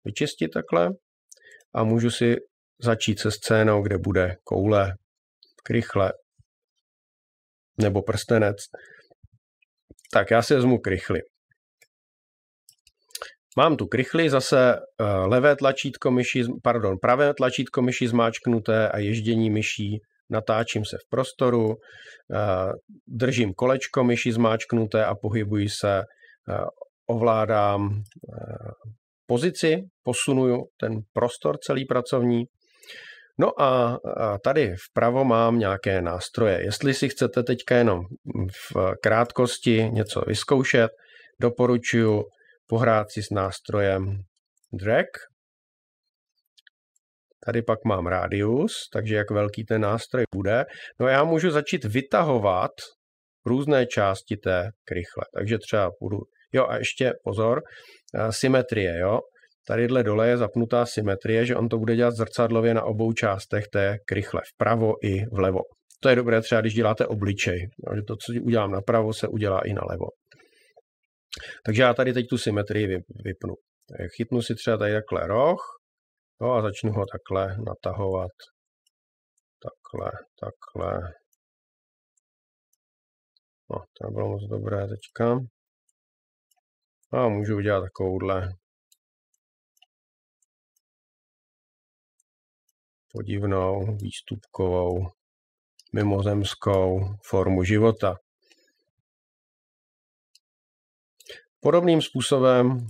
S1: vyčistit takhle a můžu si začít se scénou, kde bude koule, krychle nebo prstenec, tak já si vezmu krychly. Mám tu krychly, zase eh, levé tlačítko myši, pardon, pravé tlačítko myši zmáčknuté a ježdění myší, natáčím se v prostoru, eh, držím kolečko myši zmáčknuté a pohybuji se, eh, ovládám pozici, posunuju ten prostor celý pracovní No a, a tady vpravo mám nějaké nástroje. Jestli si chcete teďka jenom v krátkosti něco vyzkoušet, doporučuji pohrát si s nástrojem drag. Tady pak mám radius, takže jak velký ten nástroj bude. No a já můžu začít vytahovat různé části té krychle. Takže třeba budu... Jo a ještě pozor, eh, symetrie, jo. Tadyhle dole je zapnutá symetrie, že on to bude dělat zrcadlově na obou částech té krychle, vpravo i vlevo. To je dobré třeba, když děláte obličej, že to, co udělám napravo, se udělá i nalevo. Takže já tady teď tu symetrii vypnu. Chytnu si třeba tady takhle roh no a začnu ho takhle natahovat.
S2: Takhle, takhle. No, to bylo moc dobré teďka. A můžu udělat takovouhle podivnou,
S1: výstupkovou, mimozemskou formu života. Podobným způsobem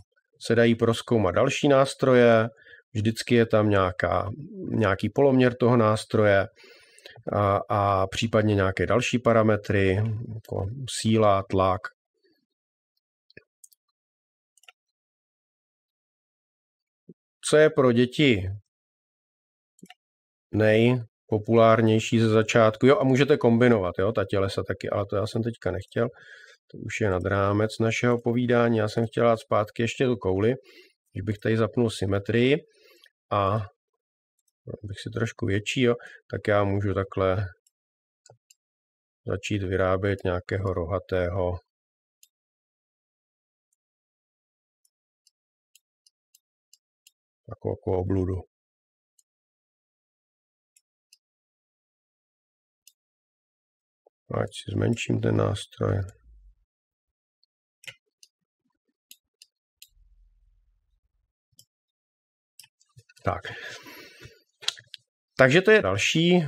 S1: se dají proskoumat další nástroje, vždycky je tam nějaká, nějaký poloměr toho nástroje a, a případně nějaké další parametry, jako síla, tlak. Co je pro děti nejpopulárnější ze začátku. Jo, a můžete kombinovat, jo, ta tělesa taky, ale to já jsem teďka nechtěl. To už je nad rámec našeho povídání. Já jsem chtěl dát zpátky ještě tu kouli, když bych tady zapnul symetrii a bych si trošku větší, jo, tak já můžu takhle začít vyrábět nějakého
S2: rohatého takovou obludu. Ať si zmenším ten nástroj.
S1: Tak. Takže to je další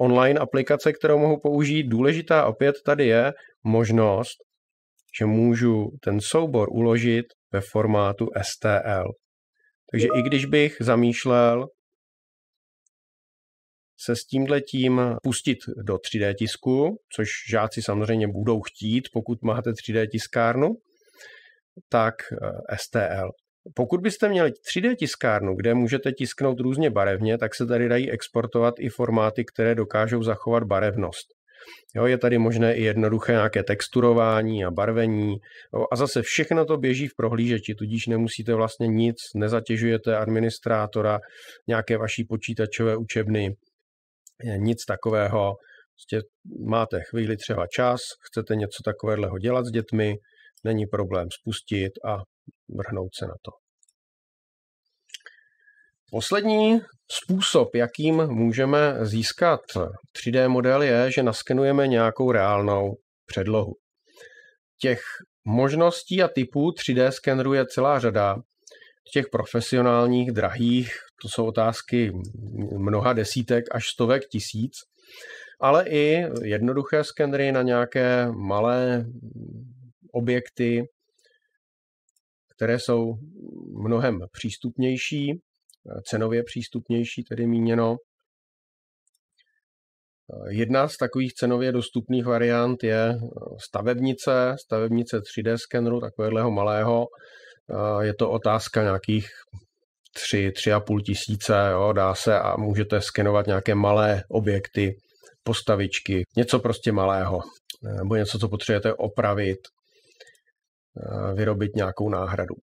S1: online aplikace, kterou mohu použít. Důležitá opět tady je možnost, že můžu ten soubor uložit ve formátu STL. Takže i když bych zamýšlel se s tím pustit do 3D tisku, což žáci samozřejmě budou chtít, pokud máte 3D tiskárnu, tak eh, STL. Pokud byste měli 3D tiskárnu, kde můžete tisknout různě barevně, tak se tady dají exportovat i formáty, které dokážou zachovat barevnost. Jo, je tady možné i jednoduché nějaké texturování a barvení. Jo, a zase všechno to běží v prohlížeči, tudíž nemusíte vlastně nic, nezatěžujete administrátora, nějaké vaší počítačové učebny nic takového. Prostě máte chvíli třeba čas, chcete něco takového dělat s dětmi, není problém spustit a vrhnout se na to. Poslední způsob, jakým můžeme získat 3D model, je, že naskenujeme nějakou reálnou předlohu. Těch možností a typů 3D skenruje celá řada. Těch profesionálních, drahých, to jsou otázky mnoha desítek až stovek tisíc, ale i jednoduché skenery na nějaké malé objekty, které jsou mnohem přístupnější, cenově přístupnější, tedy míněno. Jedna z takových cenově dostupných variant je stavebnice, stavebnice 3D skenru, takového malého. Je to otázka nějakých tři, tři a půl tisíce, jo, dá se a můžete skenovat nějaké malé objekty, postavičky, něco prostě malého, eh, nebo něco, co potřebujete opravit, eh, vyrobit nějakou náhradu.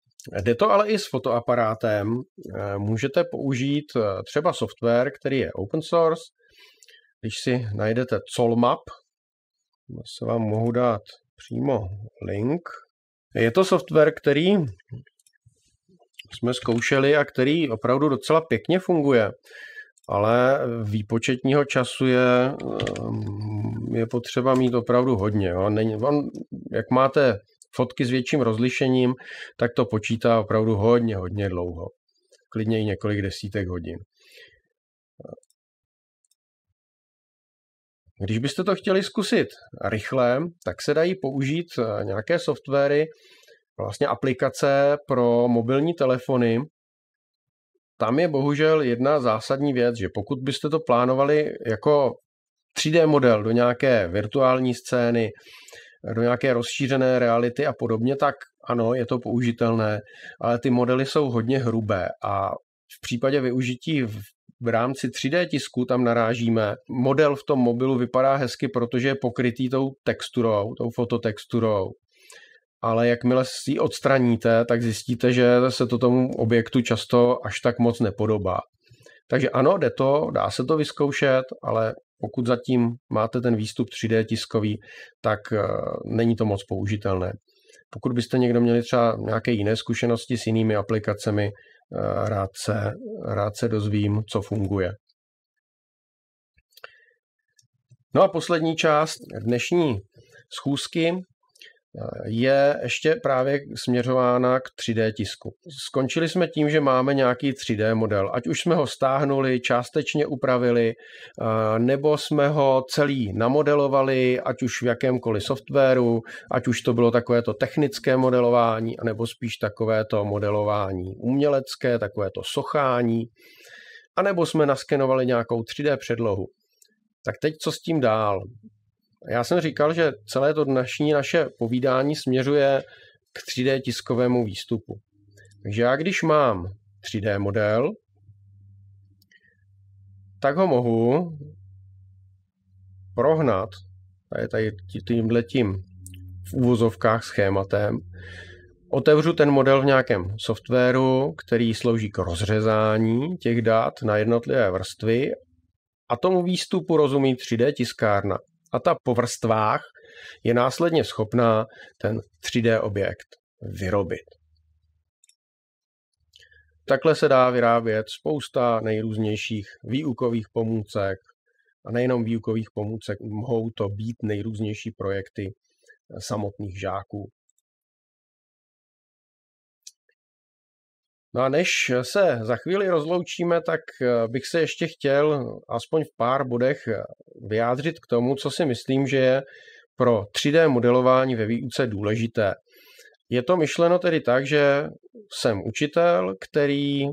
S1: Jde to ale i s fotoaparátem. Eh, můžete použít třeba software, který je open source. Když si najdete Colmap, se vám mohu dát přímo link. Je to software, který jsme zkoušeli a který opravdu docela pěkně funguje, ale výpočetního času je, eh, je potřeba mít opravdu hodně. Jo. Není, on, jak máte fotky s větším rozlišením, tak to počítá opravdu hodně, hodně dlouho. Klidně i několik desítek hodin. Když byste to chtěli zkusit rychle, tak se dají použít eh, nějaké softwary, vlastně aplikace pro mobilní telefony, tam je bohužel jedna zásadní věc, že pokud byste to plánovali jako 3D model do nějaké virtuální scény, do nějaké rozšířené reality a podobně, tak ano, je to použitelné, ale ty modely jsou hodně hrubé a v případě využití v v rámci 3D tisku tam narážíme. Model v tom mobilu vypadá hezky, protože je pokrytý tou texturou, tou fototexturou ale jakmile si ji odstraníte, tak zjistíte, že se to tomu objektu často až tak moc nepodobá. Takže ano, jde to, dá se to vyzkoušet, ale pokud zatím máte ten výstup 3D tiskový, tak eh, není to moc použitelné. Pokud byste někdo měli třeba nějaké jiné zkušenosti s jinými aplikacemi, eh, rád se, rád se dozvím, co funguje. No a poslední část dnešní schůzky je ještě právě směřována k 3D tisku. Skončili jsme tím, že máme nějaký 3D model, ať už jsme ho stáhnuli, částečně upravili, eh, nebo jsme ho celý namodelovali, ať už v jakémkoliv softwaru, ať už to bylo takové to technické modelování, nebo spíš takové to modelování umělecké, takové to sochání, anebo jsme naskenovali nějakou 3D předlohu. Tak teď co s tím dál? Já jsem říkal, že celé to dnešní naše povídání směřuje k 3D tiskovému výstupu. Takže já když mám 3D model, tak ho mohu prohnat tady, tady tímhle tím v úvozovkách schématem. Otevřu ten model v nějakém softwaru, který slouží k rozřezání těch dat na jednotlivé vrstvy a tomu výstupu rozumí 3D tiskárna a ta po vrstvách je následně schopná ten 3D objekt vyrobit. Takhle se dá vyrábět spousta nejrůznějších výukových pomůcek a nejenom výukových pomůcek, mohou to být nejrůznější projekty eh,
S2: samotných žáků
S1: No a než se za chvíli rozloučíme, tak eh, bych se ještě chtěl aspoň v pár bodech eh, vyjádřit k tomu, co si myslím, že je pro 3D modelování ve výuce důležité. Je to myšleno tedy tak, že jsem učitel, který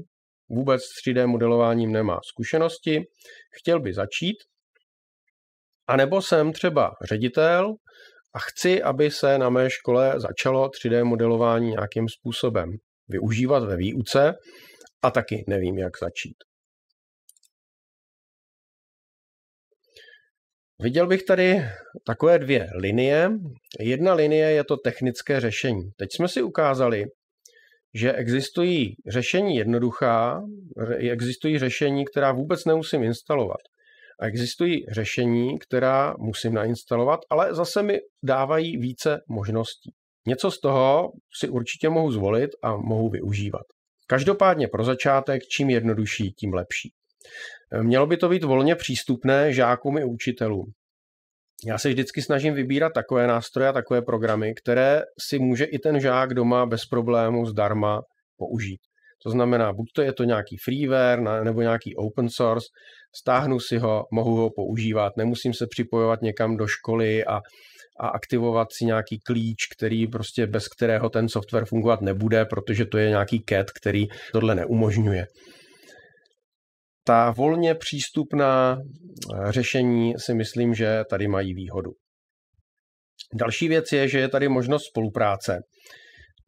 S1: vůbec s 3D modelováním nemá zkušenosti, chtěl by začít, anebo jsem třeba ředitel a chci, aby se na mé škole začalo 3D modelování nějakým způsobem využívat ve výuce a taky nevím, jak začít. Viděl bych tady takové dvě linie. Jedna linie je to technické řešení. Teď jsme si ukázali, že existují řešení jednoduchá, existují řešení, která vůbec nemusím instalovat. A existují řešení, která musím nainstalovat, ale zase mi dávají více možností. Něco z toho si určitě mohu zvolit a mohu využívat. Každopádně pro začátek čím jednodušší, tím lepší. Mělo by to být volně přístupné žákům i učitelům. Já se vždycky snažím vybírat takové nástroje a takové programy, které si může i ten žák doma bez problému zdarma použít. To znamená, buď to je to nějaký freeware nebo nějaký open source, stáhnu si ho, mohu ho používat, nemusím se připojovat někam do školy a a aktivovat si nějaký klíč, který prostě bez kterého ten software fungovat nebude, protože to je nějaký CAT, který tohle neumožňuje. Ta volně přístupná eh, řešení si myslím, že tady mají výhodu. Další věc je, že je tady možnost spolupráce.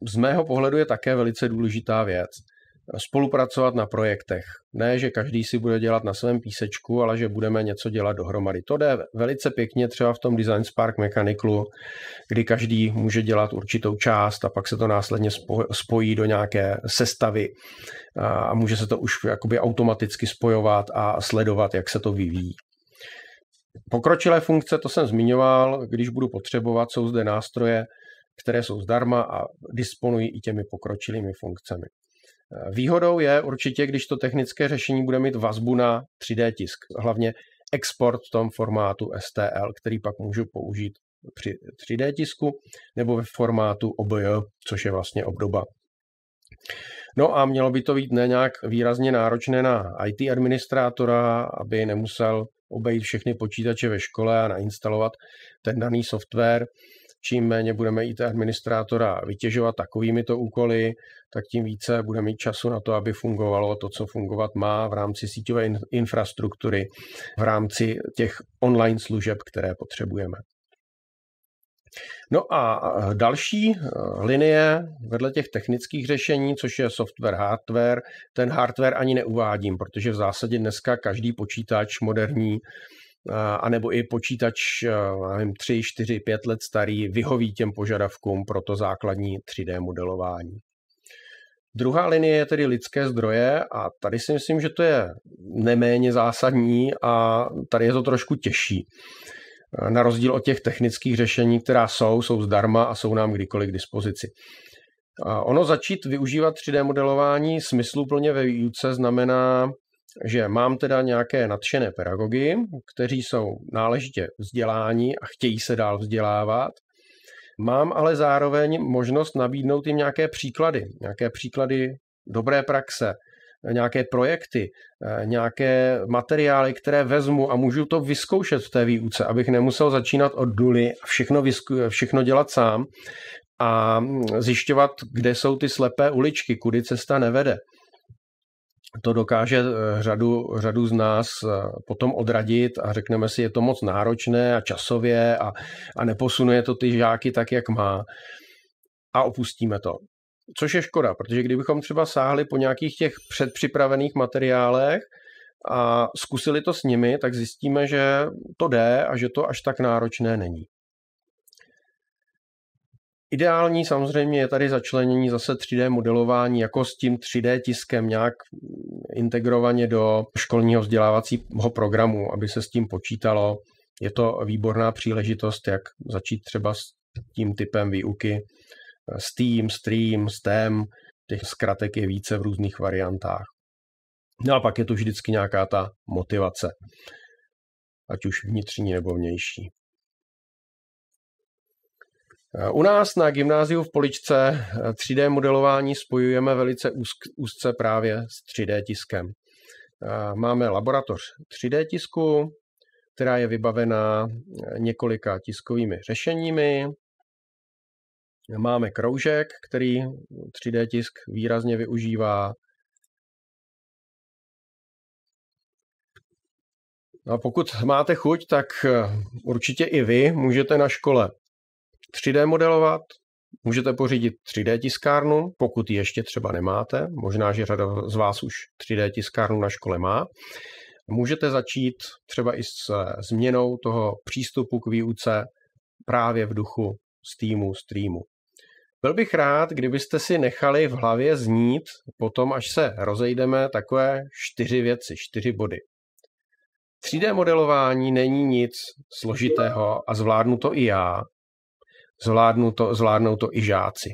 S1: Z mého pohledu je také velice důležitá věc spolupracovat na projektech. Ne, že každý si bude dělat na svém písečku, ale že budeme něco dělat dohromady. To jde velice pěkně třeba v tom Design Spark Mechaniclu, kdy každý může dělat určitou část a pak se to následně spojí do nějaké sestavy a může se to už jakoby automaticky spojovat a sledovat, jak se to vyvíjí. Pokročilé funkce, to jsem zmiňoval, když budu potřebovat, jsou zde nástroje, které jsou zdarma a disponují i těmi pokročilými funkcemi. Výhodou je určitě, když to technické řešení bude mít vazbu na 3D tisk, hlavně export v tom formátu STL, který pak můžu použít při 3D tisku nebo ve formátu OBJ, což je vlastně obdoba. No a mělo by to být ne nějak výrazně náročné na IT administrátora, aby nemusel obejít všechny počítače ve škole a nainstalovat ten daný software čím méně budeme IT administrátora vytěžovat takovými to úkoly, tak tím více bude mít času na to, aby fungovalo to, co fungovat má v rámci síťové infrastruktury, v rámci těch online služeb, které potřebujeme. No a další eh, linie vedle těch technických řešení, což je software, hardware, ten hardware ani neuvádím, protože v zásadě dneska každý počítač moderní Eh, anebo i počítač eh, nevím, 3, 4, 5 let starý vyhoví těm požadavkům pro to základní 3D modelování. Druhá linie je tedy lidské zdroje a tady si myslím, že to je neméně zásadní a tady je to trošku těžší. Eh, na rozdíl od těch technických řešení, která jsou, jsou zdarma a jsou nám kdykoliv k dispozici. A ono začít využívat 3D modelování smysluplně ve výuce znamená že mám teda nějaké nadšené pedagogy, kteří jsou náležitě vzdělání a chtějí se dál vzdělávat. Mám ale zároveň možnost nabídnout jim nějaké příklady, nějaké příklady dobré praxe, nějaké projekty, eh, nějaké materiály, které vezmu a můžu to vyzkoušet v té výuce, abych nemusel začínat od duly a všechno, vysku, všechno dělat sám a zjišťovat, kde jsou ty slepé uličky, kudy cesta nevede to dokáže eh, řadu, řadu z nás eh, potom odradit a řekneme si, je to moc náročné a časově a, a neposunuje to ty žáky tak, jak má a opustíme to. Což je škoda, protože kdybychom třeba sáhli po nějakých těch předpřipravených materiálech a zkusili to s nimi, tak zjistíme, že to jde a že to až tak náročné není. Ideální samozřejmě je tady začlenění zase 3D modelování jako s tím 3D tiskem nějak integrovaně do školního vzdělávacího programu, aby se s tím počítalo. Je to výborná příležitost, jak začít třeba s tím typem výuky. Eh, Steam, Stream, STEM, těch zkratek je více v různých variantách. No a pak je tu vždycky nějaká ta motivace, ať už vnitřní nebo vnější. U nás na gymnáziu v Poličce 3D eh, modelování spojujeme velice úzce právě s 3D tiskem. Eh, máme laboratoř 3D tisku, která je vybavená eh, několika tiskovými řešeními. Máme kroužek, který 3D tisk výrazně využívá. A pokud máte chuť, tak určitě i vy můžete na škole 3D modelovat, Můžete pořídit 3D tiskárnu, pokud ji ještě třeba nemáte. Možná, že řada z vás už 3D tiskárnu na škole má. Můžete začít třeba i s změnou toho přístupu k výuce právě v duchu Steamu, Streamu. Byl bych rád, kdybyste si nechali v hlavě znít potom, až se rozejdeme, takové čtyři věci, čtyři body. 3D modelování není nic složitého a zvládnu to i já, Zvládnou to, zvládnou to i žáci.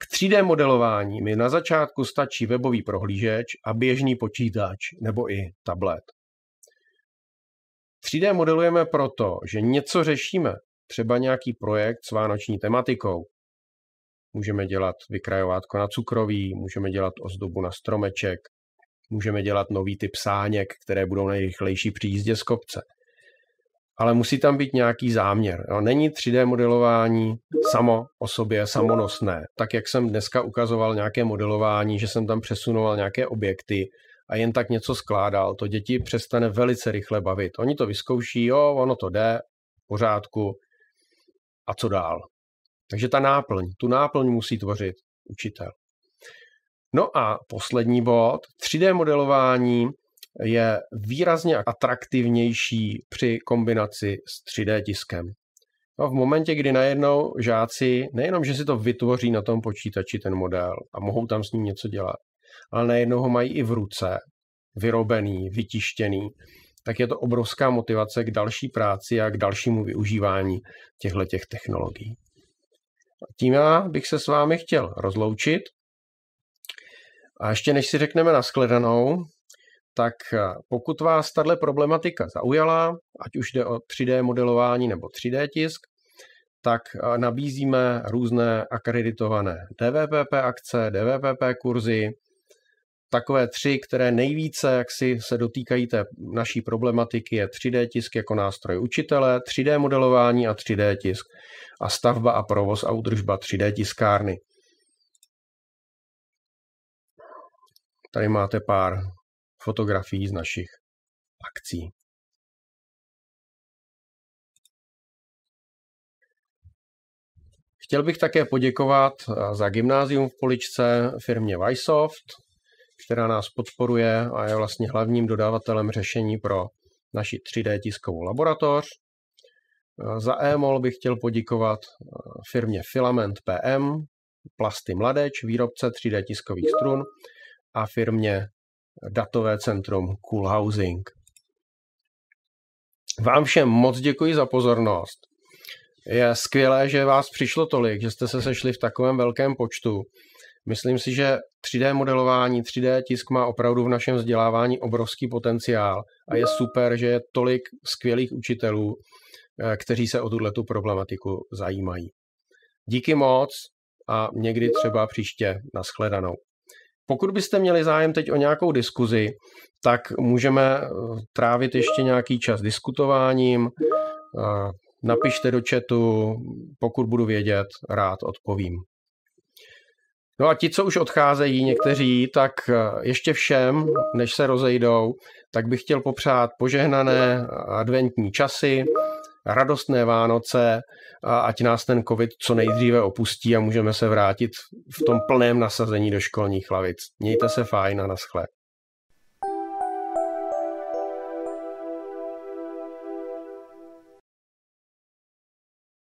S1: K 3D modelování mi na začátku stačí webový prohlížeč a běžný počítač nebo i tablet. 3D modelujeme proto, že něco řešíme, třeba nějaký projekt s vánoční tematikou. Můžeme dělat vykrajovátko na cukroví, můžeme dělat ozdobu na stromeček, můžeme dělat nový typ sáněk, které budou nejrychlejší při jízdě z kopce ale musí tam být nějaký záměr. Jo. Není 3D modelování samo o sobě samonosné. Tak, jak jsem dneska ukazoval nějaké modelování, že jsem tam přesunoval nějaké objekty a jen tak něco skládal, to děti přestane velice rychle bavit. Oni to vyzkouší, jo, ono to jde, v pořádku, a co dál. Takže ta náplň, tu náplň musí tvořit učitel. No a poslední bod, 3D modelování je výrazně atraktivnější při kombinaci s 3D tiskem. No, v momentě, kdy najednou žáci nejenom, že si to vytvoří na tom počítači ten model a mohou tam s ním něco dělat, ale najednou ho mají i v ruce, vyrobený, vytištěný, tak je to obrovská motivace k další práci a k dalšímu využívání těchto těch technologií. A tím já bych se s vámi chtěl rozloučit. A ještě než si řekneme nashledanou, tak eh, pokud vás tahle problematika zaujala, ať už jde o 3D modelování nebo 3D tisk, tak eh, nabízíme různé akreditované DVPP akce, DVPP kurzy, takové tři, které nejvíce jaksi se dotýkají té naší problematiky, je 3D tisk jako nástroj učitele, 3D modelování a 3D tisk a stavba a provoz a udržba 3D tiskárny. Tady máte pár fotografií z našich akcí. Chtěl bych také poděkovat eh, za gymnázium v Poličce firmě Vysoft, která nás podporuje a je vlastně hlavním dodavatelem řešení pro naši 3D tiskovou laboratoř. Eh, za EMOL bych chtěl poděkovat eh, firmě Filament PM, Plasty Mladeč, výrobce 3D tiskových strun a firmě datové centrum Cool Housing. Vám všem moc děkuji za pozornost. Je skvělé, že vás přišlo tolik, že jste se sešli v takovém velkém počtu. Myslím si, že 3D modelování, 3D tisk má opravdu v našem vzdělávání obrovský potenciál a je super, že je tolik skvělých učitelů, eh, kteří se o tuhle tu problematiku zajímají. Díky moc a někdy třeba příště. Naschledanou. Pokud byste měli zájem teď o nějakou diskuzi, tak můžeme eh, trávit ještě nějaký čas diskutováním. Eh, napište do chatu, pokud budu vědět, rád odpovím. No a ti, co už odcházejí, někteří, tak eh, ještě všem, než se rozejdou, tak bych chtěl popřát požehnané adventní časy, radostné Vánoce a ať nás ten covid co nejdříve opustí a můžeme se vrátit v tom plném nasazení do školních lavic. Mějte se fajn a naschle.